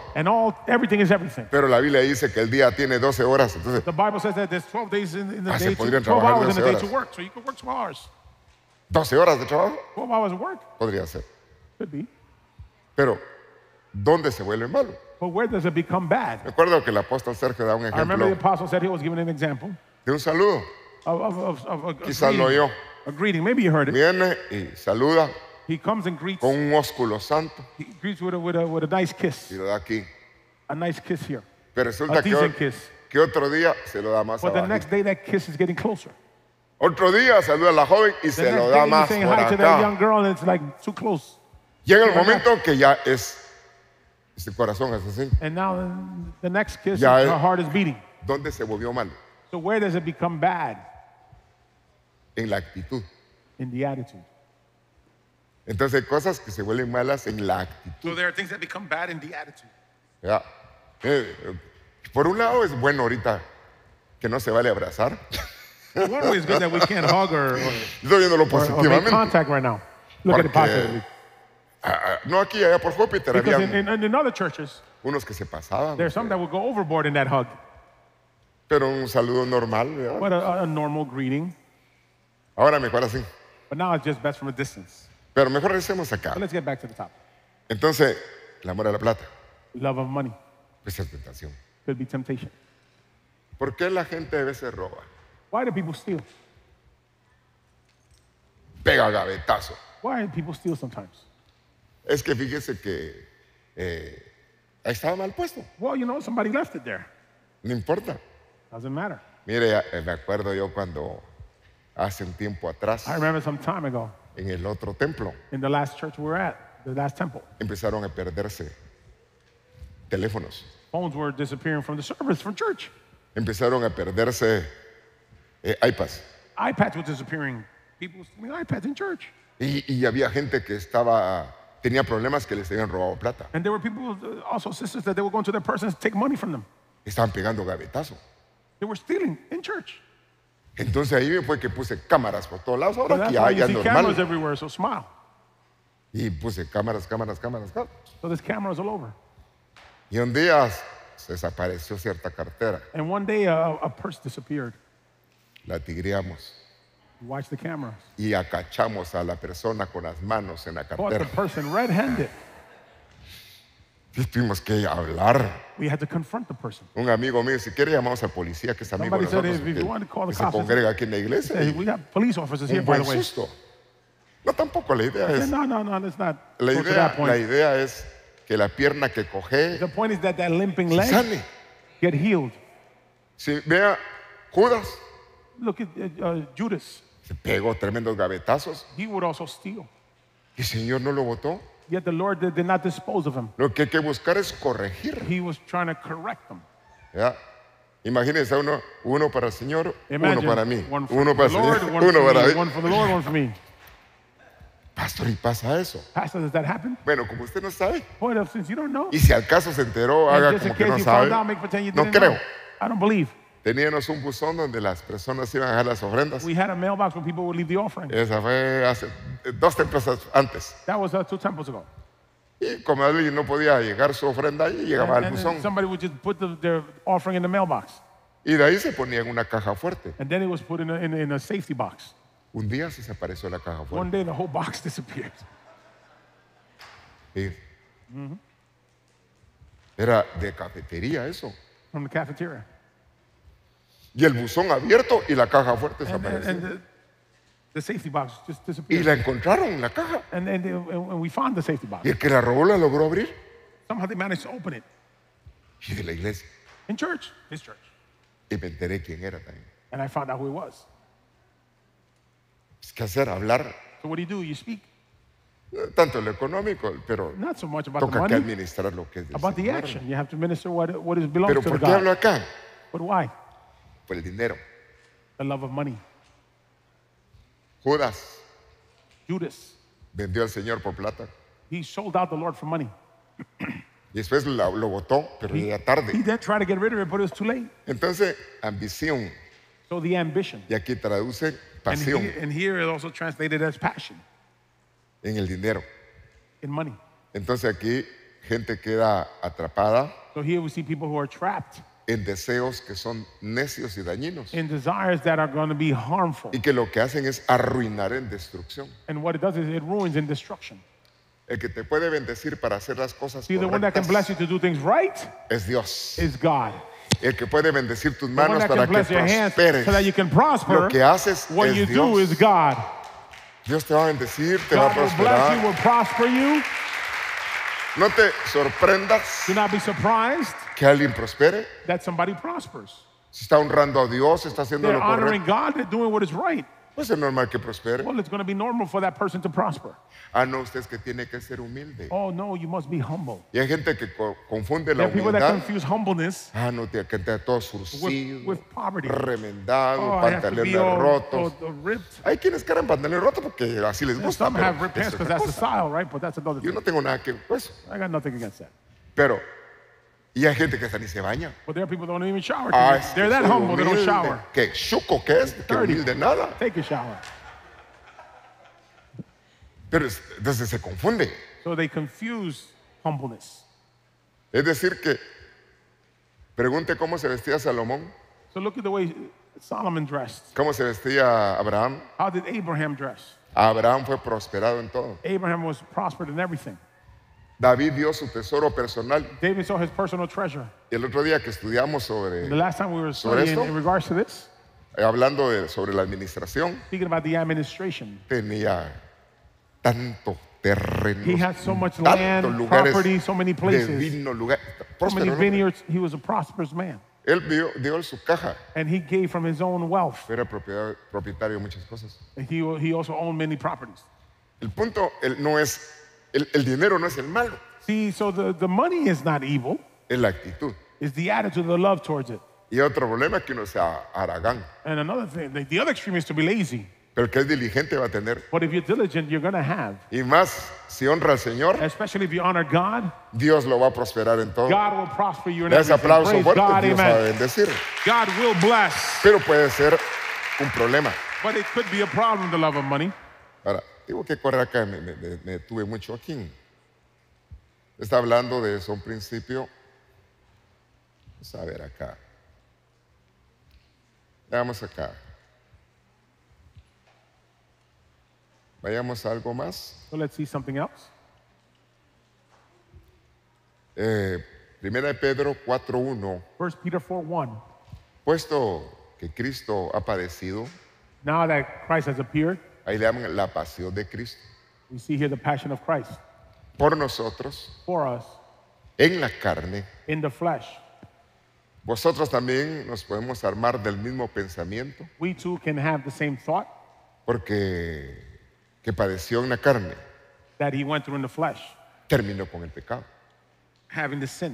Pero la Biblia dice que el día tiene 12 horas, entonces. The Bible says that 12 12 ah, horas de trabajo. Podría ser. Pero ¿dónde se vuelve malo? But where does it become Recuerdo que el apóstol Sergio da un ejemplo de un saludo. Viene y saluda con un ósculo santo y lo da aquí. a nice kiss here. Pero resulta que, otro día se lo da más But the Otro día saluda a la joven y se lo da más acá. Llega el momento que ya es el corazón es así. And now the, next kiss, Ya her heart is beating. ¿Dónde se volvió malo? So where does it become bad? En la actitud. In the attitude. Entonces hay cosas que se vuelven malas en la actitud. So there are things that become bad in the attitude. Ya. Eh, eh por un lado es bueno ahorita que no se vale abrazar. One way is good that we can't hug or, or, Estoy viéndolo or make positivamente. contact right now. Look at the Porque Ah, ah, no aquí, allá por Júpiter. había in, in, in churches, unos que se pasaban. There's some that would go overboard in that hug. Pero un saludo normal, ¿verdad? But a, a normal greeting. Ahora mejor así. But now it's just best from a distance. Pero mejor regresemos acá. But let's get back to the top. Entonces, el amor a la plata. Love of money pues es tentación. Could be temptation. ¿Por qué la gente a veces roba? Why do people steal? Pega gavetazo. Why do people steal sometimes? Es que fíjese que eh, estaba mal puesto. No importa. Mire, eh, me acuerdo yo cuando hace un tiempo atrás. En el otro templo. Empezaron a perderse teléfonos. Empezaron a perderse iPads. y había gente que estaba tenía problemas que les habían robado plata. And there were people, uh, also sisters, that they were going to their persons to take money from them. Estaban pegando gavetazo. They were stealing in church. Entonces ahí fue que puse cámaras por todos lados. Ahora aquí ya, ya normal. So smile. Y puse cámaras, cámaras, cámaras, cámaras. So there's cameras all over. Y un día se desapareció cierta cartera. And one day a, uh, a purse disappeared. La tigreamos. Watch the camera. Y acachamos a la persona con las manos en la cartera. The person red-handed. Y tuvimos que hablar. We had to confront the person. Un amigo mío, si quiere llamamos al policía que está amigo de nosotros, said, que, want to call the cops, se congrega aquí en la iglesia. Said, we have police officers here, by the way. Susto. No, tampoco la idea es. No, no, no, let's not la, idea, that point. la idea es que la pierna que coge the point is that that limping leg sane. Get healed. Si vea Judas. Look at uh, uh Judas. Se pegó tremendos gavetazos. Y el Señor no lo votó. Lo que hay que buscar es corregir. Imagínense uno, uno para el Señor, uno para mí, uno para el Señor, uno para mí. Pastor, ¿y pasa eso? Bueno, como usted no sabe. Y si al caso se enteró, haga como que no sabe. no creo. Teníamos un buzón donde las personas iban a dejar las ofrendas. We had a mailbox where people would leave the offering. Esa fue hace eh, dos temporadas antes. That was uh, two temples ago. Y como alguien no podía llegar su ofrenda allí, llegaba And- al and then buzón. somebody would just put the, their offering in the mailbox. Y de ahí se ponía en una caja fuerte. And then it was put in a, in, in a safety box. Un día se desapareció la caja fuerte. One day the whole box disappeared. Sí. Mm-hmm. Era de cafetería eso. From the cafeteria. Y el buzón abierto y la caja fuerte desapareció. The safety box just disappeared. Y la encontraron, la caja. And, and, and we found the safety box. Y el que la robó la logró abrir. Somehow they managed to open it. Y de la iglesia. In church, his church. Y me enteré quién era también. And I found out who he was. Es ¿Qué hacer? Hablar. So what do you do? You speak. Eh, tanto lo económico, pero Not so much about toca the money, que administrar lo que es. About the action, you have to minister what, what is belongs to God. pero ¿por qué hablo acá? But why? por el dinero. The love of money. Judas Judas vendió al Señor por plata. He sold out the Lord for money. Y después lo, lo botó, pero He- tarde. He tarde. tried to get rid of it, but it was too late. Entonces, ambición, So the ambition. y aquí traduce And pasión here, and here it also translated as passion en el dinero. in money. Entonces aquí gente queda atrapada So here we see people who are trapped en deseos que son necios y dañinos. in desires that are going to be harmful. Y que lo que hacen es arruinar en destrucción. And what it does is it ruins in destruction. El que te puede bendecir para hacer las cosas See, the one that can bless correctas you to do things right es Dios. is God. El que puede bendecir tus manos para que bless your hands prosperes. so that you can Lo que haces what you es do Dios. is God. Dios te va a bendecir, te va a God will bless prosperar. you, will prosper you. No te sorprendas Do not be surprised que alguien prospere. that somebody prospers. Si está honrando a Dios, está haciendo They're lo honoring God, they're doing what is right. Pues es normal que prospere. Well, it's going to be normal for that person to prosper. Ah, no, usted es que tiene que ser humilde. Oh, no, you must be humble. Y hay gente que co- confunde la There are people that confuse humbleness Ah, no, tiene que estar todo with, surcido, with poverty. remendado, Oh, I have pantalones be all, rotos. ripped. Hay quienes cargan pantalones rotos porque así les gusta. Some have ripped pants because that's the style, right? But that's another Yo thing. no tengo nada que pues. I got nothing against that. Pero y hay gente que ni se baña. But there are people that don't even shower. Ah, They're that humble, humilde. they don't shower. ¿Qué? ¿Chuco qué es? ¿Qué humilde nada? Take a shower. Pero es, entonces se confunde. So they confuse humbleness. Es decir que, pregunte cómo se vestía Salomón. So look at the way Solomon dressed. ¿Cómo se vestía Abraham? How did Abraham dress? Abraham fue prosperado en todo. Abraham was prospered in everything. David dio su tesoro personal. his personal treasure. Y el otro día que estudiamos sobre, esto, eh, hablando sobre la administración, tenía tanto terreno, he lugares so many places, de vino, lugar, He was a prosperous man. Él dio, su caja. Era propietario de muchas cosas. also owned many properties. El punto no es el, el dinero no es el malo, See, so the, the money is not evil, es la actitud. it's the attitude, the love towards it. Y otro problema es que uno sea aragán. And another thing, the, the other extreme is to be lazy. Pero el que es diligente va a tener. But if you're diligent, you're going to have. Y más, si honra al Señor, Especially if you honor God, Dios lo va a prosperar en todo. God will prosper you in ese everything. aplauso fuerte, God, Dios va a bendecir. God will bless. Pero puede ser un problema. But it could be a problem, the love of money. Digo que acá me, me, me, me tuve mucho aquí. Está hablando de eso, un principio. Vamos a ver acá. Veamos acá. Vayamos a algo más. So let's see something else. Eh, primera de Pedro 4.1. First Peter 4.1. Puesto que Cristo ha padecido. Now that Christ has appeared. Ahí le llaman la pasión de Cristo. Por nosotros, en la carne, Vosotros también nos podemos armar del mismo pensamiento, porque que padeció en la carne, terminó con el pecado. having the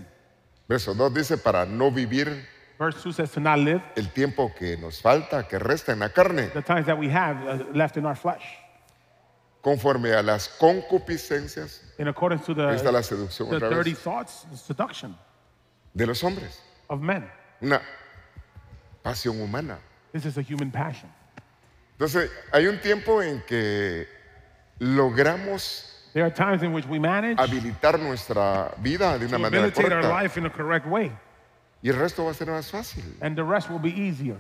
Verso 2 dice, para no vivir Versus as to not live. El tiempo que nos falta, que resta en la carne. The times that we have uh, left in our flesh. Conforme a las concupiscencias. In accordance to the, está la seducción the dirty thoughts, the seduction. De los hombres. Of men. Una pasión humana. This is a human passion. Entonces, hay un tiempo en que logramos There are times in which we manage habilitar nuestra vida de una manera correcta. Our life in a correct way. Y el resto va a ser más fácil. and the rest will be easier.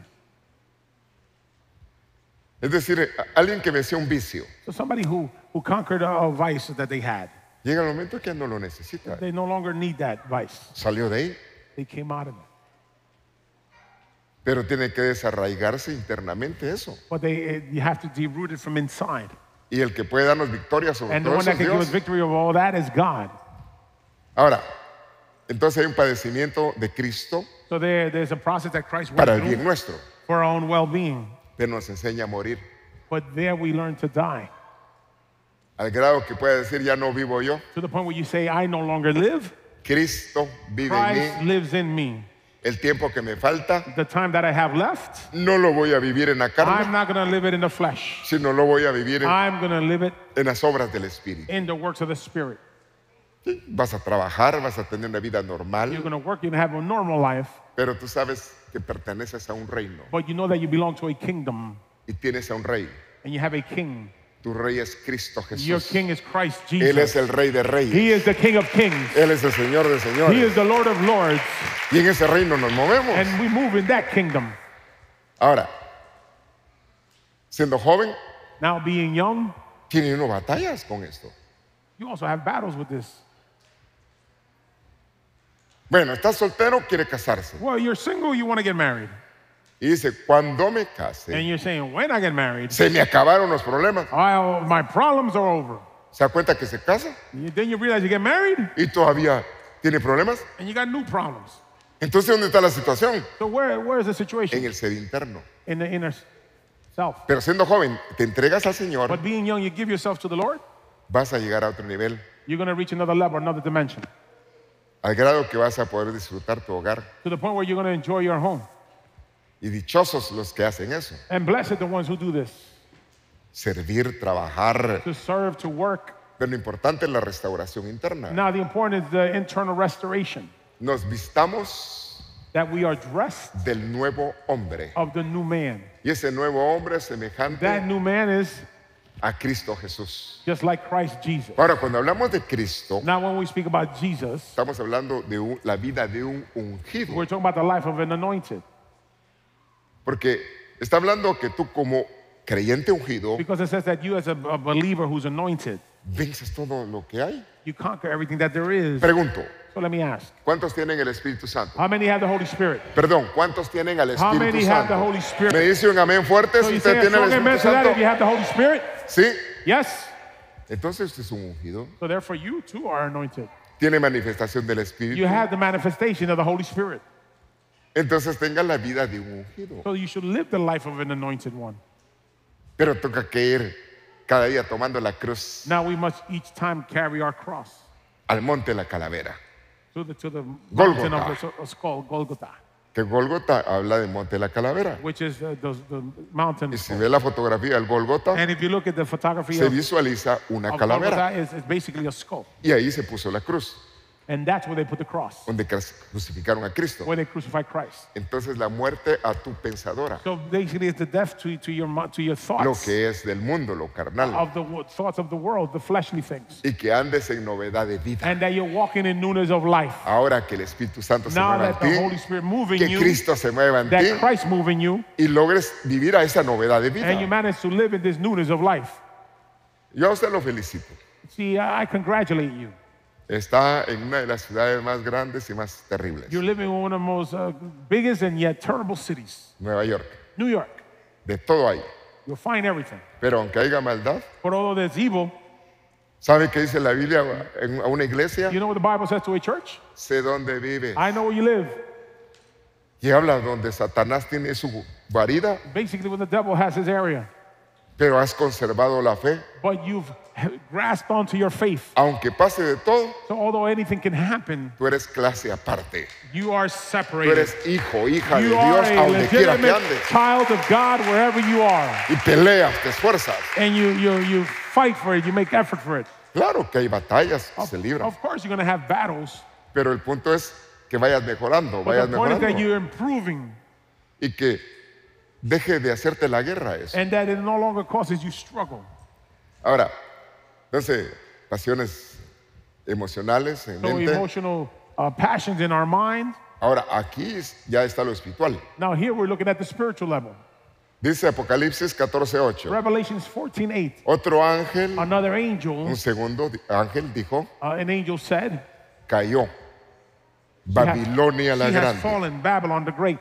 Es decir, alguien que venció un vicio, So somebody who, who conquered a, a vice that they had, llega el momento que no lo necesita. they no longer need that vice. Salió de ahí, They came out of it. pero tiene que desarraigarse internamente eso. But they, eh, you have to deroot it from inside. Y el que puede darnos victoria sobre And the one that can give us victory over all that is God. Ahora, entonces hay un padecimiento de Cristo para el bien nuestro. que nos enseña a morir. Al grado que puede decir, ya no vivo yo. Cristo vive en mí. El tiempo que me falta, no lo voy a vivir en la carne, sino lo voy a vivir en, las obras del Espíritu. Vas a trabajar, vas a tener una vida normal. Pero tú sabes que perteneces a un reino. Y tienes a un rey. Tu rey es Cristo Jesús. Él es el rey de reyes. Él es el Señor de señores. Y en ese reino nos movemos. Ahora, siendo joven, tiene uno batallas con esto. Bueno, está soltero, quiere casarse. Well, you're single, you want to get married. Y dice, cuando me case, And you're saying, when I get married, se me acabaron los problemas. I'll, my problems are over. ¿Se da cuenta que se casa? then you realize you get married y todavía tiene problemas? and you got new problems. Entonces, ¿dónde está la situación? So where, where is the situation? En el ser interno. In the inner self. Pero siendo joven, te entregas al Señor, But being young, you give yourself to the Lord, vas a llegar a otro nivel. you're going to reach another level, another dimension. Al grado que vas a poder disfrutar tu hogar. Y dichosos los que hacen eso. Servir, trabajar. Pero lo importante es la restauración interna. Nos vistamos del nuevo hombre. Y ese nuevo hombre es semejante a Cristo Jesús. Just like Christ Jesus. Ahora, cuando hablamos de Cristo, Now, when we speak about Jesus, estamos hablando de un- la vida de un ungido. we're talking about the life of an anointed. Porque está hablando que tú como creyente ungido, Because it says that you, as a, a believer who's anointed, vences todo lo que hay. you conquer everything that there is. Pregunto, So let me ask ¿cuántos tienen el Espíritu Santo? how many have the Holy Spirit? Perdón, ¿cuántos tienen al How many have the Holy Spirit? Me dice un amén fuerte So si usted tiene el Espíritu Santo. ¿Sí? Yes. Entonces usted es un ungido. So therefore you too are anointed. Tiene manifestación del Espíritu. You have the manifestation of the Holy Spirit. Entonces tenga la vida de un ungido. So you should live the life of an anointed one. Pero toca caer cada día tomando la cruz. Now we must each time carry our cross. Al monte de la calavera. To the, to the mountain of the skull, Golgotha que Golgota habla de Monte de la Calavera. Uh, y si ve la fotografía del Golgota, se visualiza una calavera. Y ahí se puso la cruz. And that's where they put the cross. donde crucificaron a Cristo. Where they crucified Christ. Entonces la muerte a tu pensadora, So basically, it's the death to, to your to your thoughts lo que es del mundo, lo carnal, of the thoughts of the world, the fleshly things, y que andes en novedad de vida. and that you're walking in newness of life. Ahora que el Espíritu Santo se Now that the Holy en ti, Spirit moving que Cristo se mueva en that ti Christ moving you, y logres vivir a esa novedad de vida. and you manage to live in this newness of life. Yo a usted lo felicito. See, I congratulate you está en una de las ciudades más grandes y más terribles. You live in one of the most uh, biggest and yet terrible cities, Nueva York. New York. De todo hay. You'll find everything. Pero aunque haya maldad, por todo there's evil, ¿sabe qué dice la Biblia a una iglesia? you know what the Bible says to a church? Sé dónde vive. I know where you live. Y habla donde Satanás tiene su guarida, Basically, where the devil has his area. Pero has conservado la fe. Aunque pase de todo, tú eres clase aparte. Tú eres hijo, hija de Dios, a donde quiera que andes. Y peleas, te esfuerzas. Claro que hay batallas, se libran. Pero el punto es que vayas mejorando, vayas mejorando. Y que deje de hacerte la guerra eso. and that it no longer causes you struggle. Ahora, entonces, pasiones emocionales en So mente. emotional uh, passions in our mind. Ahora, aquí es- ya está lo espiritual. Now here we're looking at the spiritual level. Dice Apocalipsis 14:8. Revelations 14:8. Otro ángel, Another angel, un segundo ángel dijo, uh, an angel said, cayó. Babilonia la She has fallen, Babylon the Great.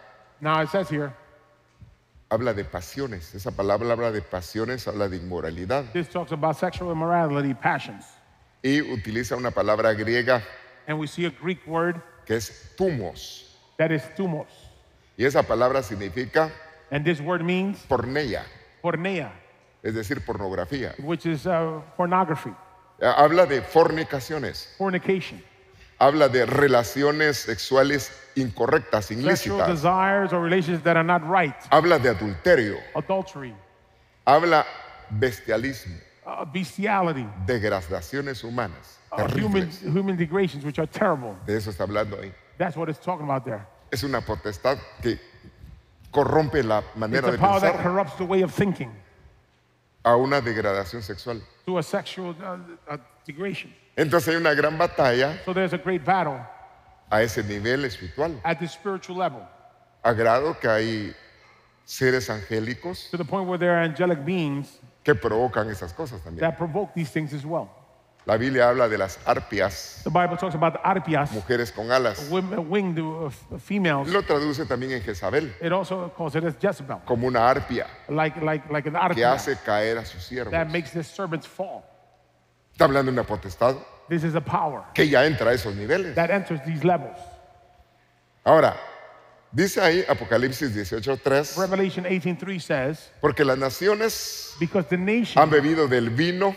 Habla de pasiones. Esa palabra habla de pasiones, habla de inmoralidad. This about sexual immorality, passions. Y utiliza una palabra griega. Que es tumos. That is tumos. Y esa palabra significa. And this Porneia. Porneia. Es decir, pornografía. Which is uh, pornography. Habla de fornicaciones habla de relaciones sexuales incorrectas, ilícitas. Habla de adulterio. Habla bestialismo. Uh, Degradaciones humanas. Uh, de eso está hablando ahí. Es una potestad que corrompe la manera de pensar. A una degradación sexual. Uh, entonces hay una gran batalla a ese nivel espiritual. A grado que hay seres angélicos que provocan esas cosas también. La Biblia habla de las arpias, mujeres con alas. Uh, uh, Lo traduce también en Jezabel como una arpia que hace caer a sus siervos. Está hablando de una potestad que ya entra a esos niveles. Ahora, dice ahí Apocalipsis 18:3, porque las naciones han bebido del vino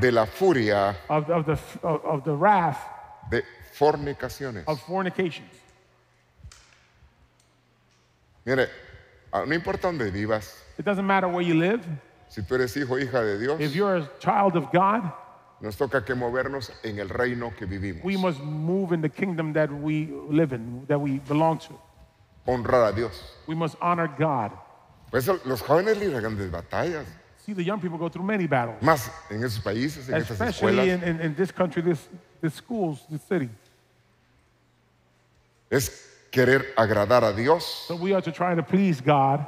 de la furia de fornicaciones. Mire, ah, no importa dónde vivas, si tú eres hijo, hija de Dios, if you're a child of God, nos toca que movernos en el reino que vivimos. we must move in the kingdom that we live in, that we belong to. Honrar a Dios. We must honor God. Por eso los jóvenes libran grandes batallas. See, the young people go through many battles, Más en esos países, en esas escuelas. in, in, in this country, this, this schools, this city. Es querer agradar a Dios So we are to try to please God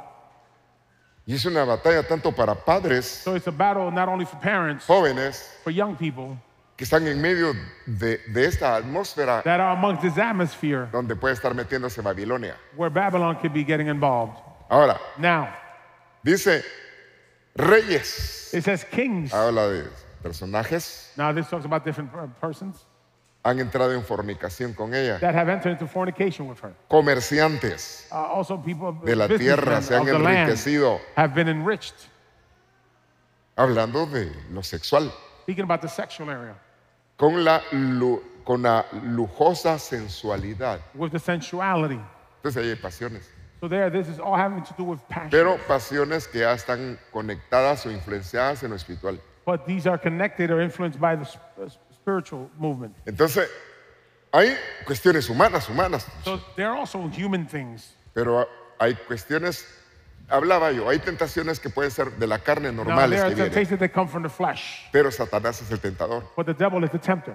y es una batalla tanto para padres, so it's a battle not only for parents, jóvenes, for young people, que están en medio de, de esta atmósfera that are amongst this atmosphere, donde puede estar metiéndose Babilonia. Where Babylon could be getting involved. Ahora, now, dice reyes. It says kings. Habla de personajes. Now this talks about different persons han entrado en fornicación con ella. Comerciantes uh, de la tierra se han enriquecido. Hablando de lo sexual. Con la, lujosa sensualidad. Entonces hay pasiones. Pero pasiones que ya están conectadas o influenciadas en lo espiritual. Entonces, hay cuestiones humanas, humanas. Pero hay cuestiones, hablaba yo, hay tentaciones que pueden ser de la carne normal que vienen. Pero Satanás es el tentador.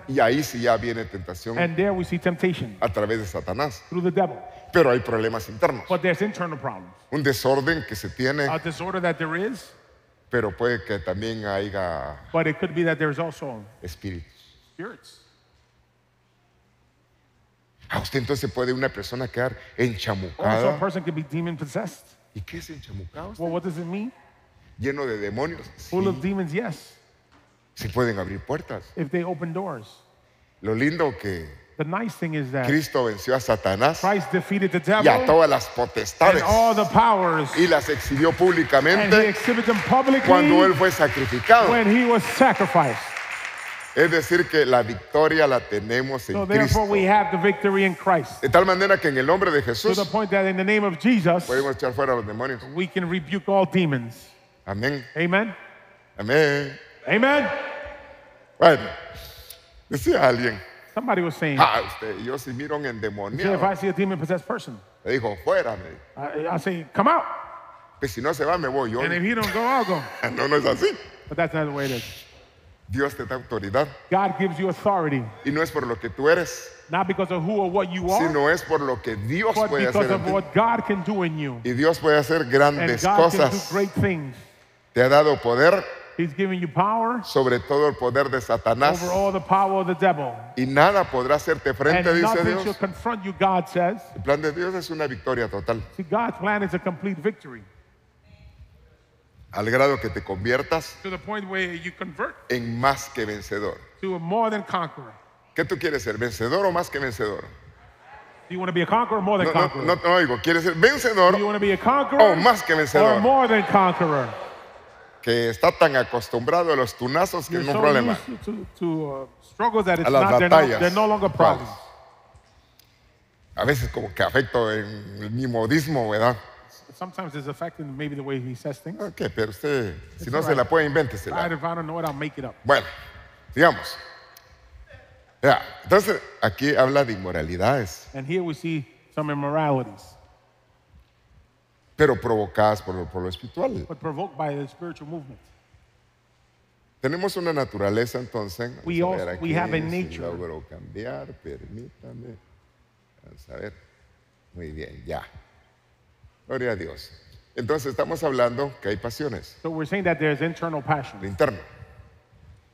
Y ahí sí ya viene tentación. A través de Satanás. Pero hay problemas internos. Un desorden que se tiene. Pero puede que también haya espíritu. A ah, usted entonces puede una persona quedar oh, enchamucada. ¿Y qué es enchamucado? Well, what does it mean? Lleno de demonios. Full sí. of demons, yes. Se pueden abrir puertas. If they open doors. Lo lindo que the nice thing is that Cristo venció a Satanás Christ defeated the devil y a todas las potestades and all the powers. y las exhibió públicamente and he them publicly cuando él fue sacrificado. When he was sacrificed. Es decir, que la victoria la tenemos en so Cristo. We have the in De tal manera que en el nombre de Jesús to the point that Jesus, podemos echar fuera a los demonios. We can rebuke all demons. Amén. Amen. Amén. Amen. Bueno, decía alguien. Somebody was saying, ah, usted yo si miro un endemoniado. If I see a demon possessed person, le dijo, fuera. I, I say, come out. Pues si no se va, me voy yo. And if he don't go, I'll go. no, no es así. But that's not the way it is. Dios te da autoridad. God gives you authority. Y no es por lo que tú eres. Not because of who or what you are, sino es por lo que Dios puede hacer of en what God can do in you. Y Dios puede hacer grandes God cosas. Can do great things. Te ha dado poder. He's giving you power sobre todo el poder de Satanás. Over all the power of the devil. Y nada podrá hacerte frente, And dice Dios. Shall confront you, God says. El plan de Dios es una victoria total. See, God's plan is a complete victory al grado que te conviertas en más que vencedor. ¿Qué tú quieres ser, vencedor o más que vencedor? no, digo, ¿quieres ser vencedor o más que vencedor? Que está tan acostumbrado a los tunazos que uh, no es un problema. a las batallas. A veces como que afecto en mi modismo, ¿verdad? sometimes it's affecting maybe the way he says things. Ok, pero usted, si It's no all se la right. puede, invéntesela. I, if I don't know it, I'll make it up. Bueno, digamos. Ya, entonces, aquí habla de inmoralidades, And here we see some immoralities, pero provocadas por lo, por lo espiritual. but provoked by the spiritual movement. Tenemos una naturaleza entonces. Vamos We a also- we have a si nature. logro cambiar, permítame. Vamos a ver. Muy bien, ya. Gloria a Dios. Entonces estamos hablando que hay pasiones. So interno.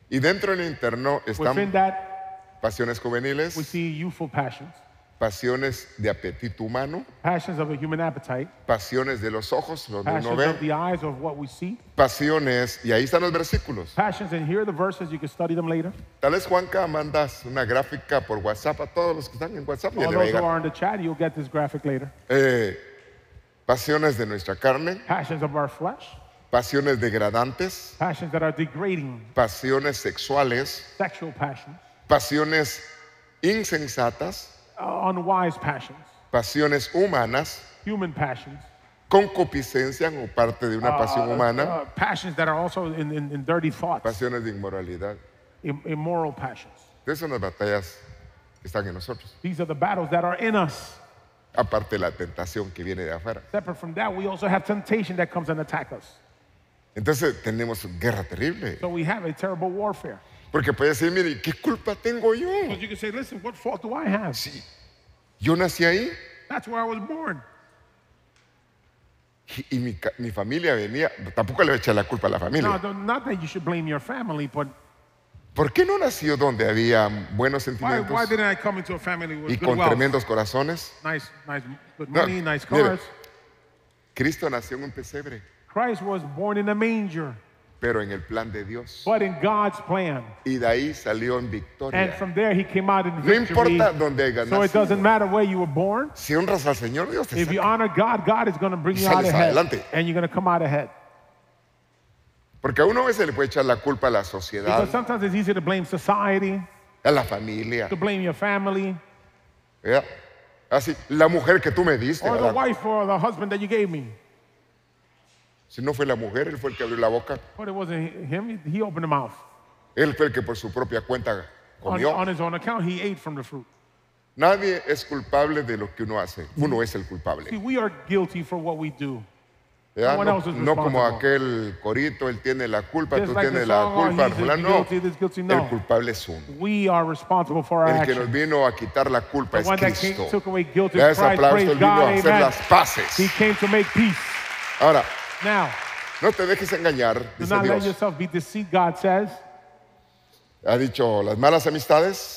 Y dentro del interno están pasiones juveniles, pasiones de apetito humano, pasiones de los ojos, donde uno no ver pasiones, y ahí están los versículos. passions. Tal vez Juanca mandas una gráfica por WhatsApp a todos los que están en WhatsApp. Y a chat, you'll get this Eh, pasiones de nuestra carne, pasiones degradantes, pasiones sexuales, pasiones insensatas, uh, pasiones humanas, human concupiscencia o parte de una pasión humana, pasiones de inmoralidad, Esas son las batallas que están en nosotros. Aparte de la tentación que viene de afuera. Separate from that, we also have temptation that comes and attack us. Entonces tenemos guerra terrible. So we have a terrible warfare. Porque puede decir, mire, ¿qué culpa tengo yo? Because you can say, listen, what fault do I have? Sí. Yo nací ahí. That's where I was born. Y, y mi, mi familia venía, tampoco le echa la culpa a la familia. No, not that you should blame your family, but ¿Por qué no nació donde había buenos sentimientos y con tremendos corazones? Nice, Cristo nació en un pesebre. Pero en el plan de Dios. Y de ahí salió en victoria. no importa dónde So Si honras al Señor, Dios te If you honor God, God adelante. And you're going to come out ahead. Porque a uno a veces le puede echar la culpa a la sociedad, Because sometimes it's easy to blame society, a la familia. to blame your family, ¿verdad? Así, la mujer que tú me diste. or the wife or the husband that you gave me. Si no fue la mujer, él fue el que abrió la boca. But it wasn't him. He opened the mouth. Él fue el que por su propia cuenta On, comió. on his own account, he ate from the fruit. Nadie es culpable de lo que uno hace. Uno es el culpable. See, we are guilty for what we do no, como aquel corito, él tiene la culpa, tú tienes la culpa, fulano. No, el culpable es uno. el que nos vino a quitar la culpa es Cristo. Da ese aplauso, él vino a hacer las paces. Ahora, no te dejes engañar, dice Dios. Ha dicho las malas amistades.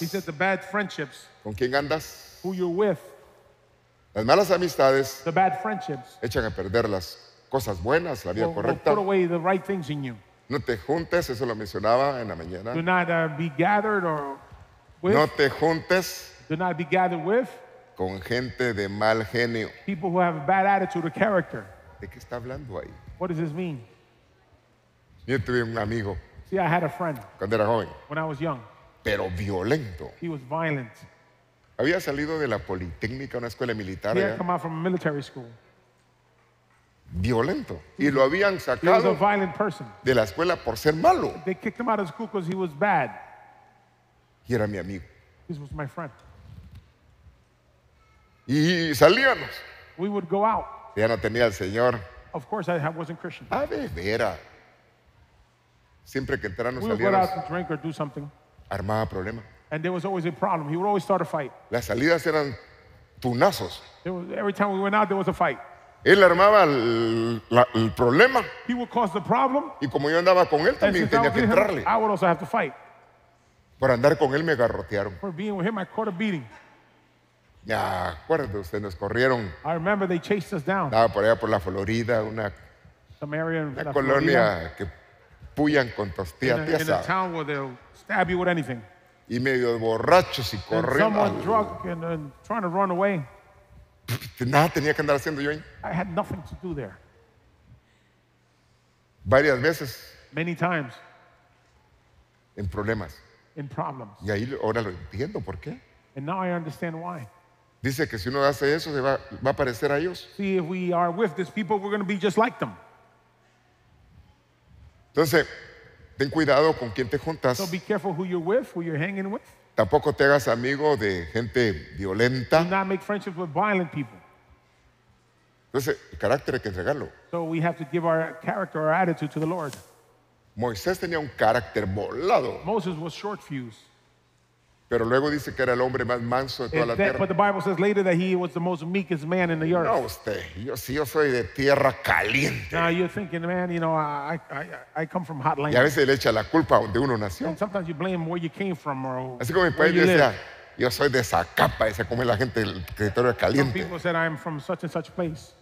¿Con quién andas? Las malas amistades echan a perderlas cosas buenas, la vida correcta. No te juntes, eso lo mencionaba en la mañana. Uh, no te juntes. Con gente de mal genio. ¿De qué está hablando ahí? What this Yo tuve un amigo. Cuando era joven. Pero violento. Había salido de la Politécnica, una escuela militar violento y lo habían sacado de la escuela por ser malo. They kicked him out of school because he was bad. Y era mi amigo. He was my friend. Y salíamos. We would go out. Ya no tenía el Señor. Of course I wasn't Christian. A ah, beber. Siempre que entramos we would Armaba problema. And there was always a problem. He would always start a fight. Las salidas eran tunazos. Was, every time we went out there was a fight. Él armaba el, problema. Y como yo andaba con él, también tenía que entrarle. Por andar con él me garrotearon. I Ya, acuerdo, ustedes nos corrieron. Estaba por allá por la Florida, una, colonia que puyan con tostillas. Y medio borrachos y corriendo. nada tenía que andar haciendo yo ahí. I had nothing to do there. Varias veces Many times en problemas. Y ahí ahora lo entiendo por qué. And now I understand why. Dice que si uno hace eso, se va, va a parecer a ellos. See, if we are with these people, we're going to be just like them. Entonces, ten cuidado con quién te juntas. So be careful who you're with, who you're hanging with. Tampoco te hagas amigo de gente violenta. Do not make friendships with violent people. Entonces, el carácter hay que entregarlo. So we have to give our character, our attitude to the Lord. Moisés tenía un carácter volado. Moses was short fused. Pero luego dice que era el hombre más manso de toda la tierra. but the Bible says later that he was the most meekest man in the earth. No, usted, yo sí, yo soy de tierra caliente. Now you're thinking, man, you know, I, I, I- come from hot land. Y a veces le echa la culpa de donde uno nació. And sometimes you blame where you came from or Así como mi where país decía, live. yo soy de Zacapa, esa como es la gente del territorio caliente, People said, I'm from such and such place.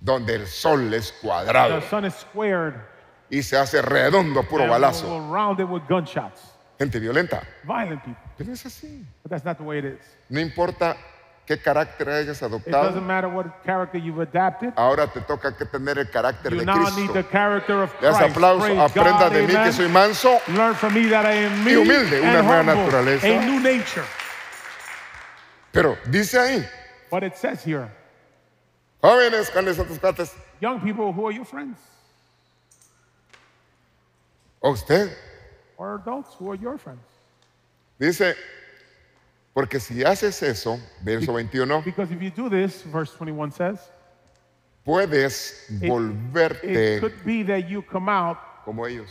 donde el sol es cuadrado. The sun is squared. y se hace redondo a puro and balazo. with gunshots. Gente violenta. Violent people. Pero pues es así. But that's not the way it is. No importa qué carácter hayas adoptado. It doesn't matter what character you've adapted. ahora te toca que tener el carácter You de now need the Cristo. character of Le aplauso, Praise aprenda God, de mí que soy manso. Learn from me that I am humilde, una nueva humble, naturaleza. A new nature. Pero dice ahí, But it says here, jóvenes, ¿cuáles son tus cuates? young people, who are your friends? ¿O usted? Or adults, who are your friends? Dice, porque si haces eso, verso 21, Because if you do this, verse 21 says, puedes volverte como ellos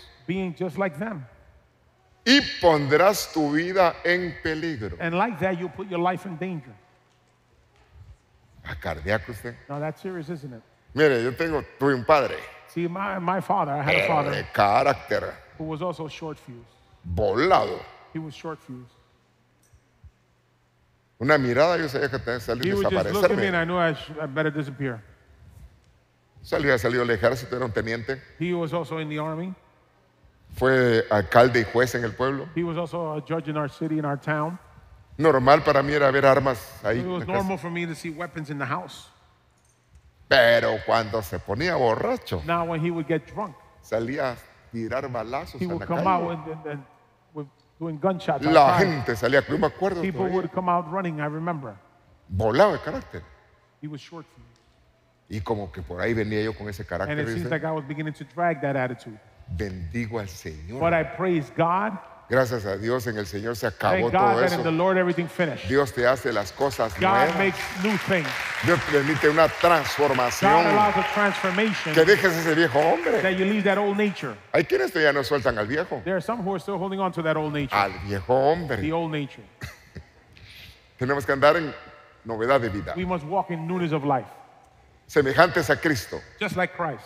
y pondrás tu vida en peligro. And ah, cardíaco usted. Mire, yo tengo, tuve un padre See, my, father, I had a father eh, de carácter who was also volado. He was short fused. Una mirada yo sabía que tenía que salir He would just look at me and desaparecerme. I knew I, sh- I disappear. Salía, salió del ejército, era un teniente. He was also in the army. Fue alcalde y juez en el pueblo. He was also a judge in our city, in our town. Normal para mí era ver armas ahí. It was normal for me to see weapons in the house. Pero cuando se ponía borracho, Now, when he would get drunk, salía a tirar balazos he a la come calle. with Doing gunshots La outside. gente salía, yo me acuerdo. People todavía. would come out running, I remember. Volaba el carácter. He was short for me. Y como que por ahí venía yo con ese carácter. And it seems like I was beginning to drag that attitude. Bendigo al Señor. But I praise God Gracias a Dios en el Señor se acabó todo eso. Dios te hace las cosas nuevas. Dios te permite una transformación. Que dejes ese viejo hombre. Hay quienes todavía no sueltan al viejo. Al viejo hombre. Tenemos que andar en novedad de vida. Semejantes a Cristo. just like Christ.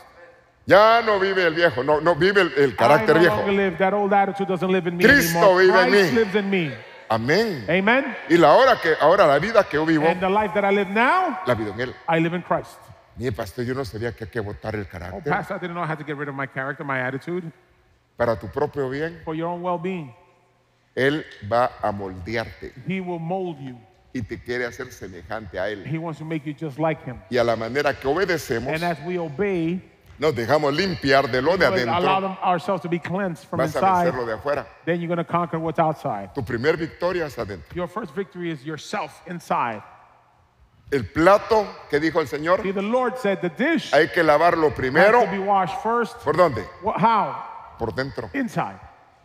Ya no vive el viejo, no, vive el, carácter viejo. Cristo vive en mí. Amén. Y la hora que ahora la vida que yo vivo, la vivo en él. I Mi pastor, yo no sabía que hay que votar el oh, carácter. Oh, Para tu propio bien. Él va a moldearte. Y te quiere hacer semejante a él. Y a la manera que obedecemos. Nos dejamos limpiar de lo de adentro. Vas a lo de afuera. Then you're going to conquer outside. Tu primer victoria es adentro. El plato que dijo el Señor, hay que lavarlo primero. ¿Por dónde? Por dentro.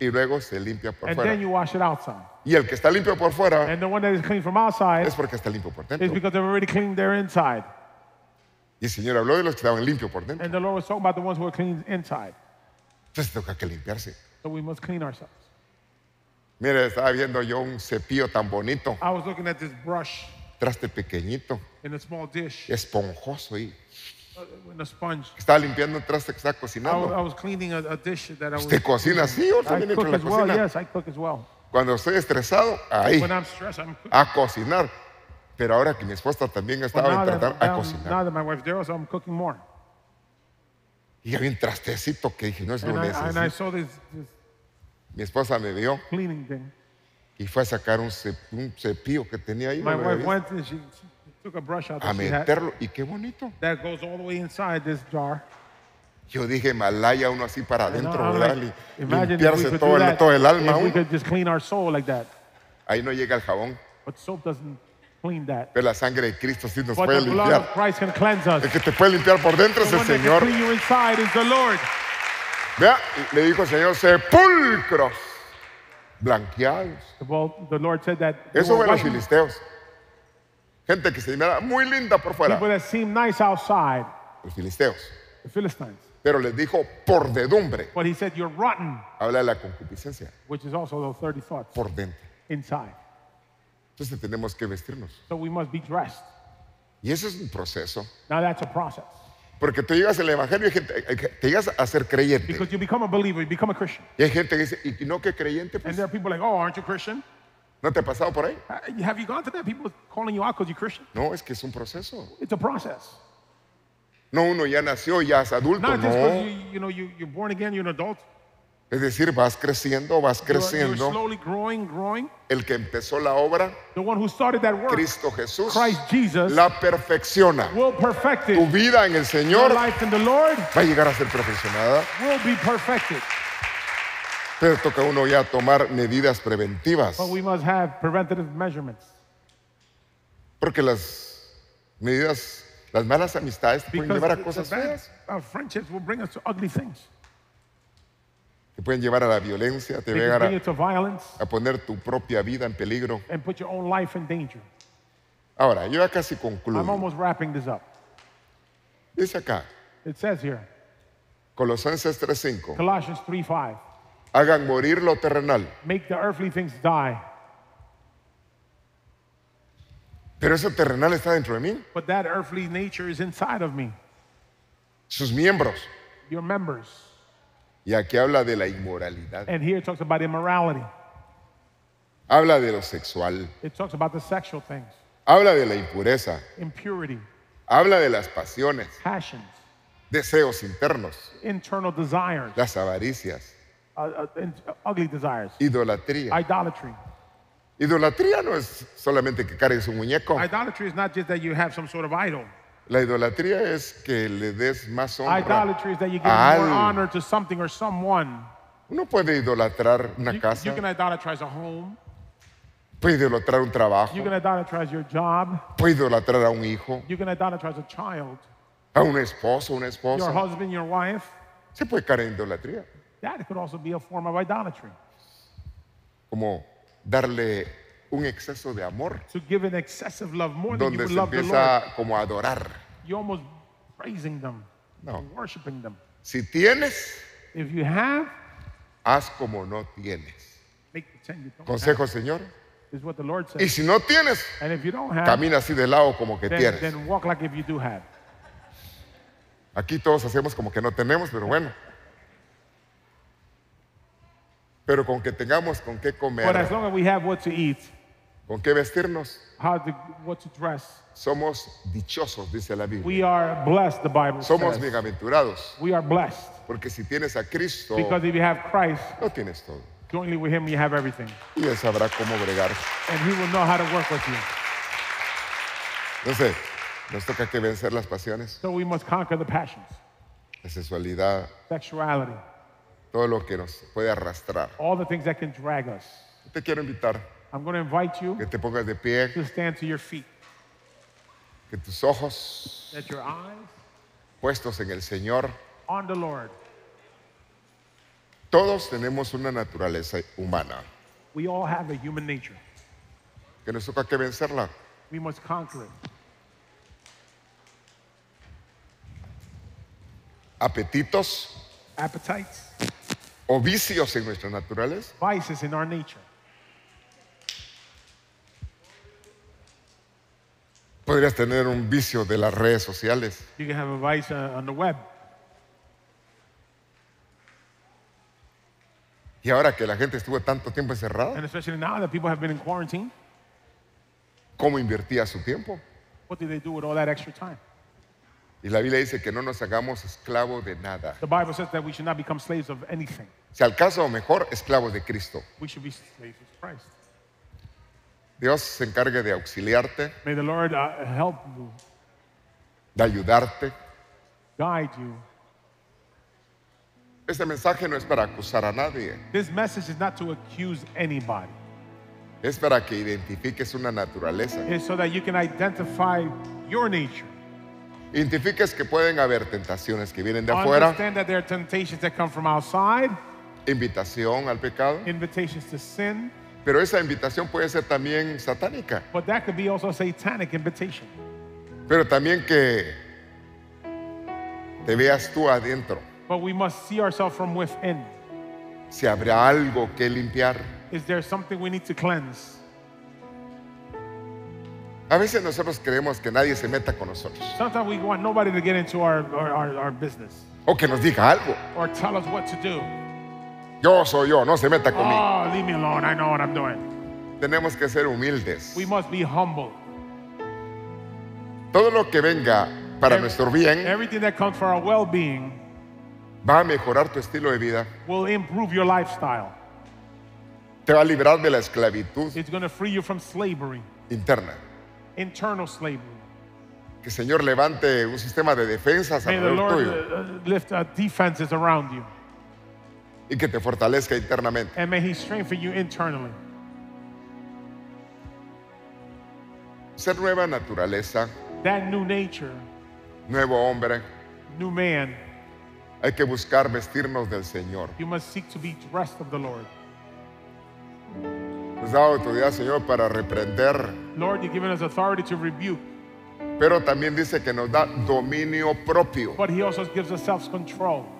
Y luego se limpia por fuera. Y el que está limpio por fuera es porque está limpio por dentro. Y el Señor habló de los que estaban limpios por dentro. And the the ones who clean inside. Entonces que limpiarse. So we must clean ourselves. estaba viendo yo un cepillo tan bonito. I was looking brush traste pequeñito, esponjoso y uh, estaba limpiando un traste que estaba cocinando. I, was cleaning a, dish that I was, Cuando estoy estresado, ahí. a cocinar. Pero ahora que mi esposa también estaba en tratar a um, cocinar. Y había un trastecito que dije, no es lo necesito. Mi esposa me vio y fue a sacar un, cepillo que tenía ahí. a meterlo y qué bonito. Yo dije, malaya uno así para uh, adentro, Imagínate, limpiarse todo el, todo el alma. Ahí no llega el jabón. Pero la sangre de Cristo sí nos puede limpiar. El que te puede limpiar por dentro es el Señor. Vea, le dijo el Señor, sepulcros blanqueados. Eso fue los filisteos. Gente que se mira muy linda por fuera. Los filisteos. Pero les dijo por dedumbre Habla de la concupiscencia. por dentro. Entonces tenemos que vestirnos. So we must be dressed. Y eso es un proceso. Now that's a process. Porque tú llegas al Evangelio y te llegas a ser creyente. Because you become a believer, you become a Christian. Y hay gente que dice, ¿y no que creyente? And pues". people oh, aren't you Christian? ¿No te ha pasado por ahí? Have you gone to that? People calling you out because you're Christian. No, es que es un proceso. It's a process. No, uno ya nació, ya es adulto. no. you, know, you're born again, you're an adult. Es decir, vas creciendo, vas creciendo. El que empezó la obra, Cristo Jesús, la perfecciona. Tu vida en el Señor va a llegar a ser perfeccionada. Pero toca uno ya tomar medidas preventivas. Porque las medidas, las malas amistades pueden llevar a cosas feas. Uh, te pueden llevar a la violencia, te llevar a, poner tu propia vida en peligro. Ahora, yo ya casi concluyo. Dice acá. Colosenses 3:5. Hagan morir lo terrenal. Pero ese terrenal está dentro de mí. Sus miembros. Y aquí habla de la inmoralidad. Habla de lo sexual. Habla de la impureza. Habla de las pasiones. Deseos internos. Las avaricias. Uh, uh, uh, Idolatría. Idolatría no es solamente que cargues un muñeco. La idolatría es que le des más honor a alguien. Uno puede idolatrar una casa, puede idolatrar un trabajo, puede idolatrar a un hijo, a un esposo, una esposa. Se puede caer en idolatría, como darle un exceso de amor, donde se empieza como a adorar. You're praising them, No. them. Si tienes, If you have, haz como no tienes. Consejo, Señor. Y si no tienes, camina así de lado como que tienes. Aquí todos hacemos como que no tenemos, pero bueno. Pero con que tengamos con qué comer, ¿Con qué vestirnos? Somos dichosos, dice la Biblia. Somos bienaventurados. Porque si tienes a Cristo, no tienes todo. Y él sabrá cómo bregar. No sé, Entonces, nos toca que vencer las pasiones. La sexualidad. Todo lo que nos puede arrastrar. Te quiero invitar I'm going to invite you que te pongas de pie, to stand to your feet, que tus ojos that your eyes puestos en el Señor. on the Lord. Todos tenemos una naturaleza humana We all have a human nature. que nos toca que vencerla. We must conquer it. Apetitos Appetites, o vicios en nuestra naturaleza vices in our nature. Podrías tener un vicio de las redes sociales. Uh, y ahora que la gente estuvo tanto tiempo encerrada, ¿cómo invertía su tiempo? Y la Biblia dice que no nos hagamos esclavos de nada. Si al caso, mejor esclavos de Cristo. Dios se encargue de auxiliarte, May the Lord uh, help you, de ayudarte. guide you. Este mensaje no es para acusar a nadie, This message is not to accuse anybody, es para que identifiques una naturaleza. it's so that you can identify your nature. Identifiques que pueden haber tentaciones que vienen de afuera, Understand that there are temptations that come from outside, invitación al pecado, invitations to sin, pero esa invitación puede ser también satánica. Pero también que te veas tú adentro. Si habrá algo que limpiar. A veces nosotros creemos que nadie se meta con nosotros. O que nos diga algo. Yo soy yo, no se meta conmigo. Oh, leave me alone. I know what I'm doing. Tenemos que ser humildes. We must be humble. Todo lo que venga para Every, nuestro bien everything that comes for our well-being va a mejorar tu estilo de vida. Will improve your lifestyle. Te va a liberar de la esclavitud It's going to free you from slavery. interna. Internal slavery. Que el Señor levante un sistema de defensas May alrededor the Lord tuyo. Uh, uh, lift, uh, defenses around you y que te fortalezca internamente. And may he strengthen you internally. Ser nueva naturaleza. That new nature. Nuevo hombre. New man. Hay que buscar vestirnos del Señor. You must seek to be dressed of the Lord. Nos da autoridad, Señor, para reprender. Lord, you've given us authority to rebuke. Pero también dice que nos da dominio propio. But he also gives us self-control.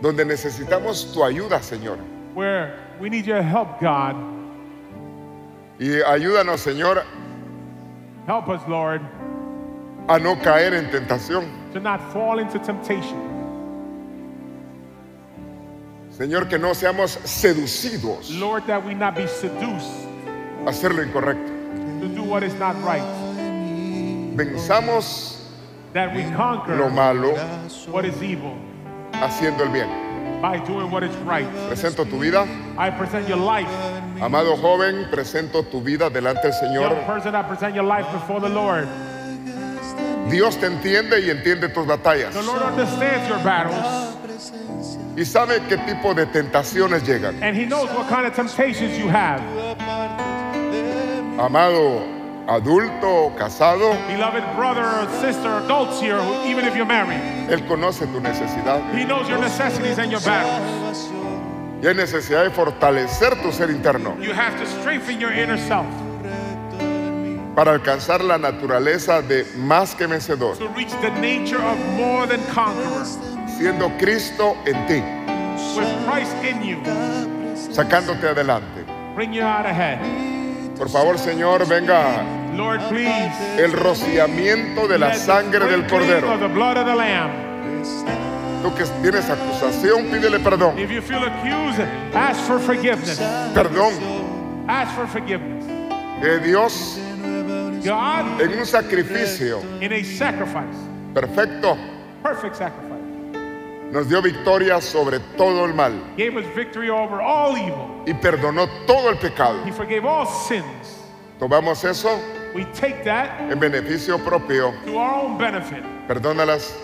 donde necesitamos tu ayuda, Señor. Where we need your help, God. Y ayúdanos, Señor. Help us, Lord. A no caer en tentación. To not fall into temptation. Señor, que no seamos seducidos. Lord, that we not be seduced. A hacer lo incorrecto. To do what is not right. Pensamos that we conquer lo malo. What is evil haciendo el bien. Presento tu vida. Amado joven, presento tu vida delante del Señor. Dios te entiende y entiende tus batallas. Y sabe qué tipo de tentaciones llegan. And he Amado adulto casado. Él conoce tu necesidad. Y hay necesidad de fortalecer tu ser interno. Para alcanzar la naturaleza de más que vencedor. Siendo Cristo en ti. Sacándote adelante. Por favor, Señor, venga el rociamiento de la sangre del cordero. Tú que tienes acusación, pídele perdón. Perdón. Que Dios en un sacrificio perfecto nos dio victoria sobre todo el mal y perdonó todo el pecado. Tomamos eso We take that en beneficio propio. To our own benefit. Perdona las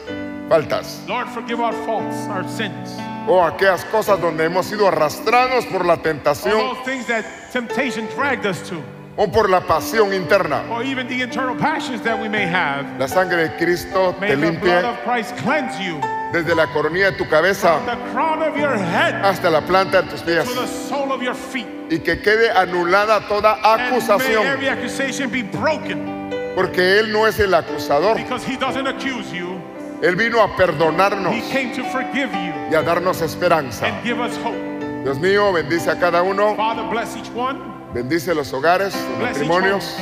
faltas. Lord, forgive our faults, our sins. O aquellas cosas donde hemos sido arrastrados por la tentación. All things that temptation dragged us to. O por la pasión interna. Or even the internal passions that we may have. La sangre de Cristo may te limpia. the blood of Christ cleanse you desde la coronilla de tu cabeza hasta la planta de tus pies y que quede anulada toda acusación porque Él no es el acusador Él vino a perdonarnos y a darnos esperanza Dios mío bendice a cada uno bendice los hogares, los matrimonios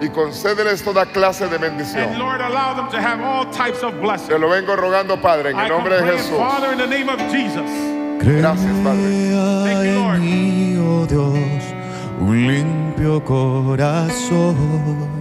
y concédeles toda clase de bendición. Te lo vengo rogando, Padre, en el nombre de Jesús. Gracias, Padre. Oh un limpio corazón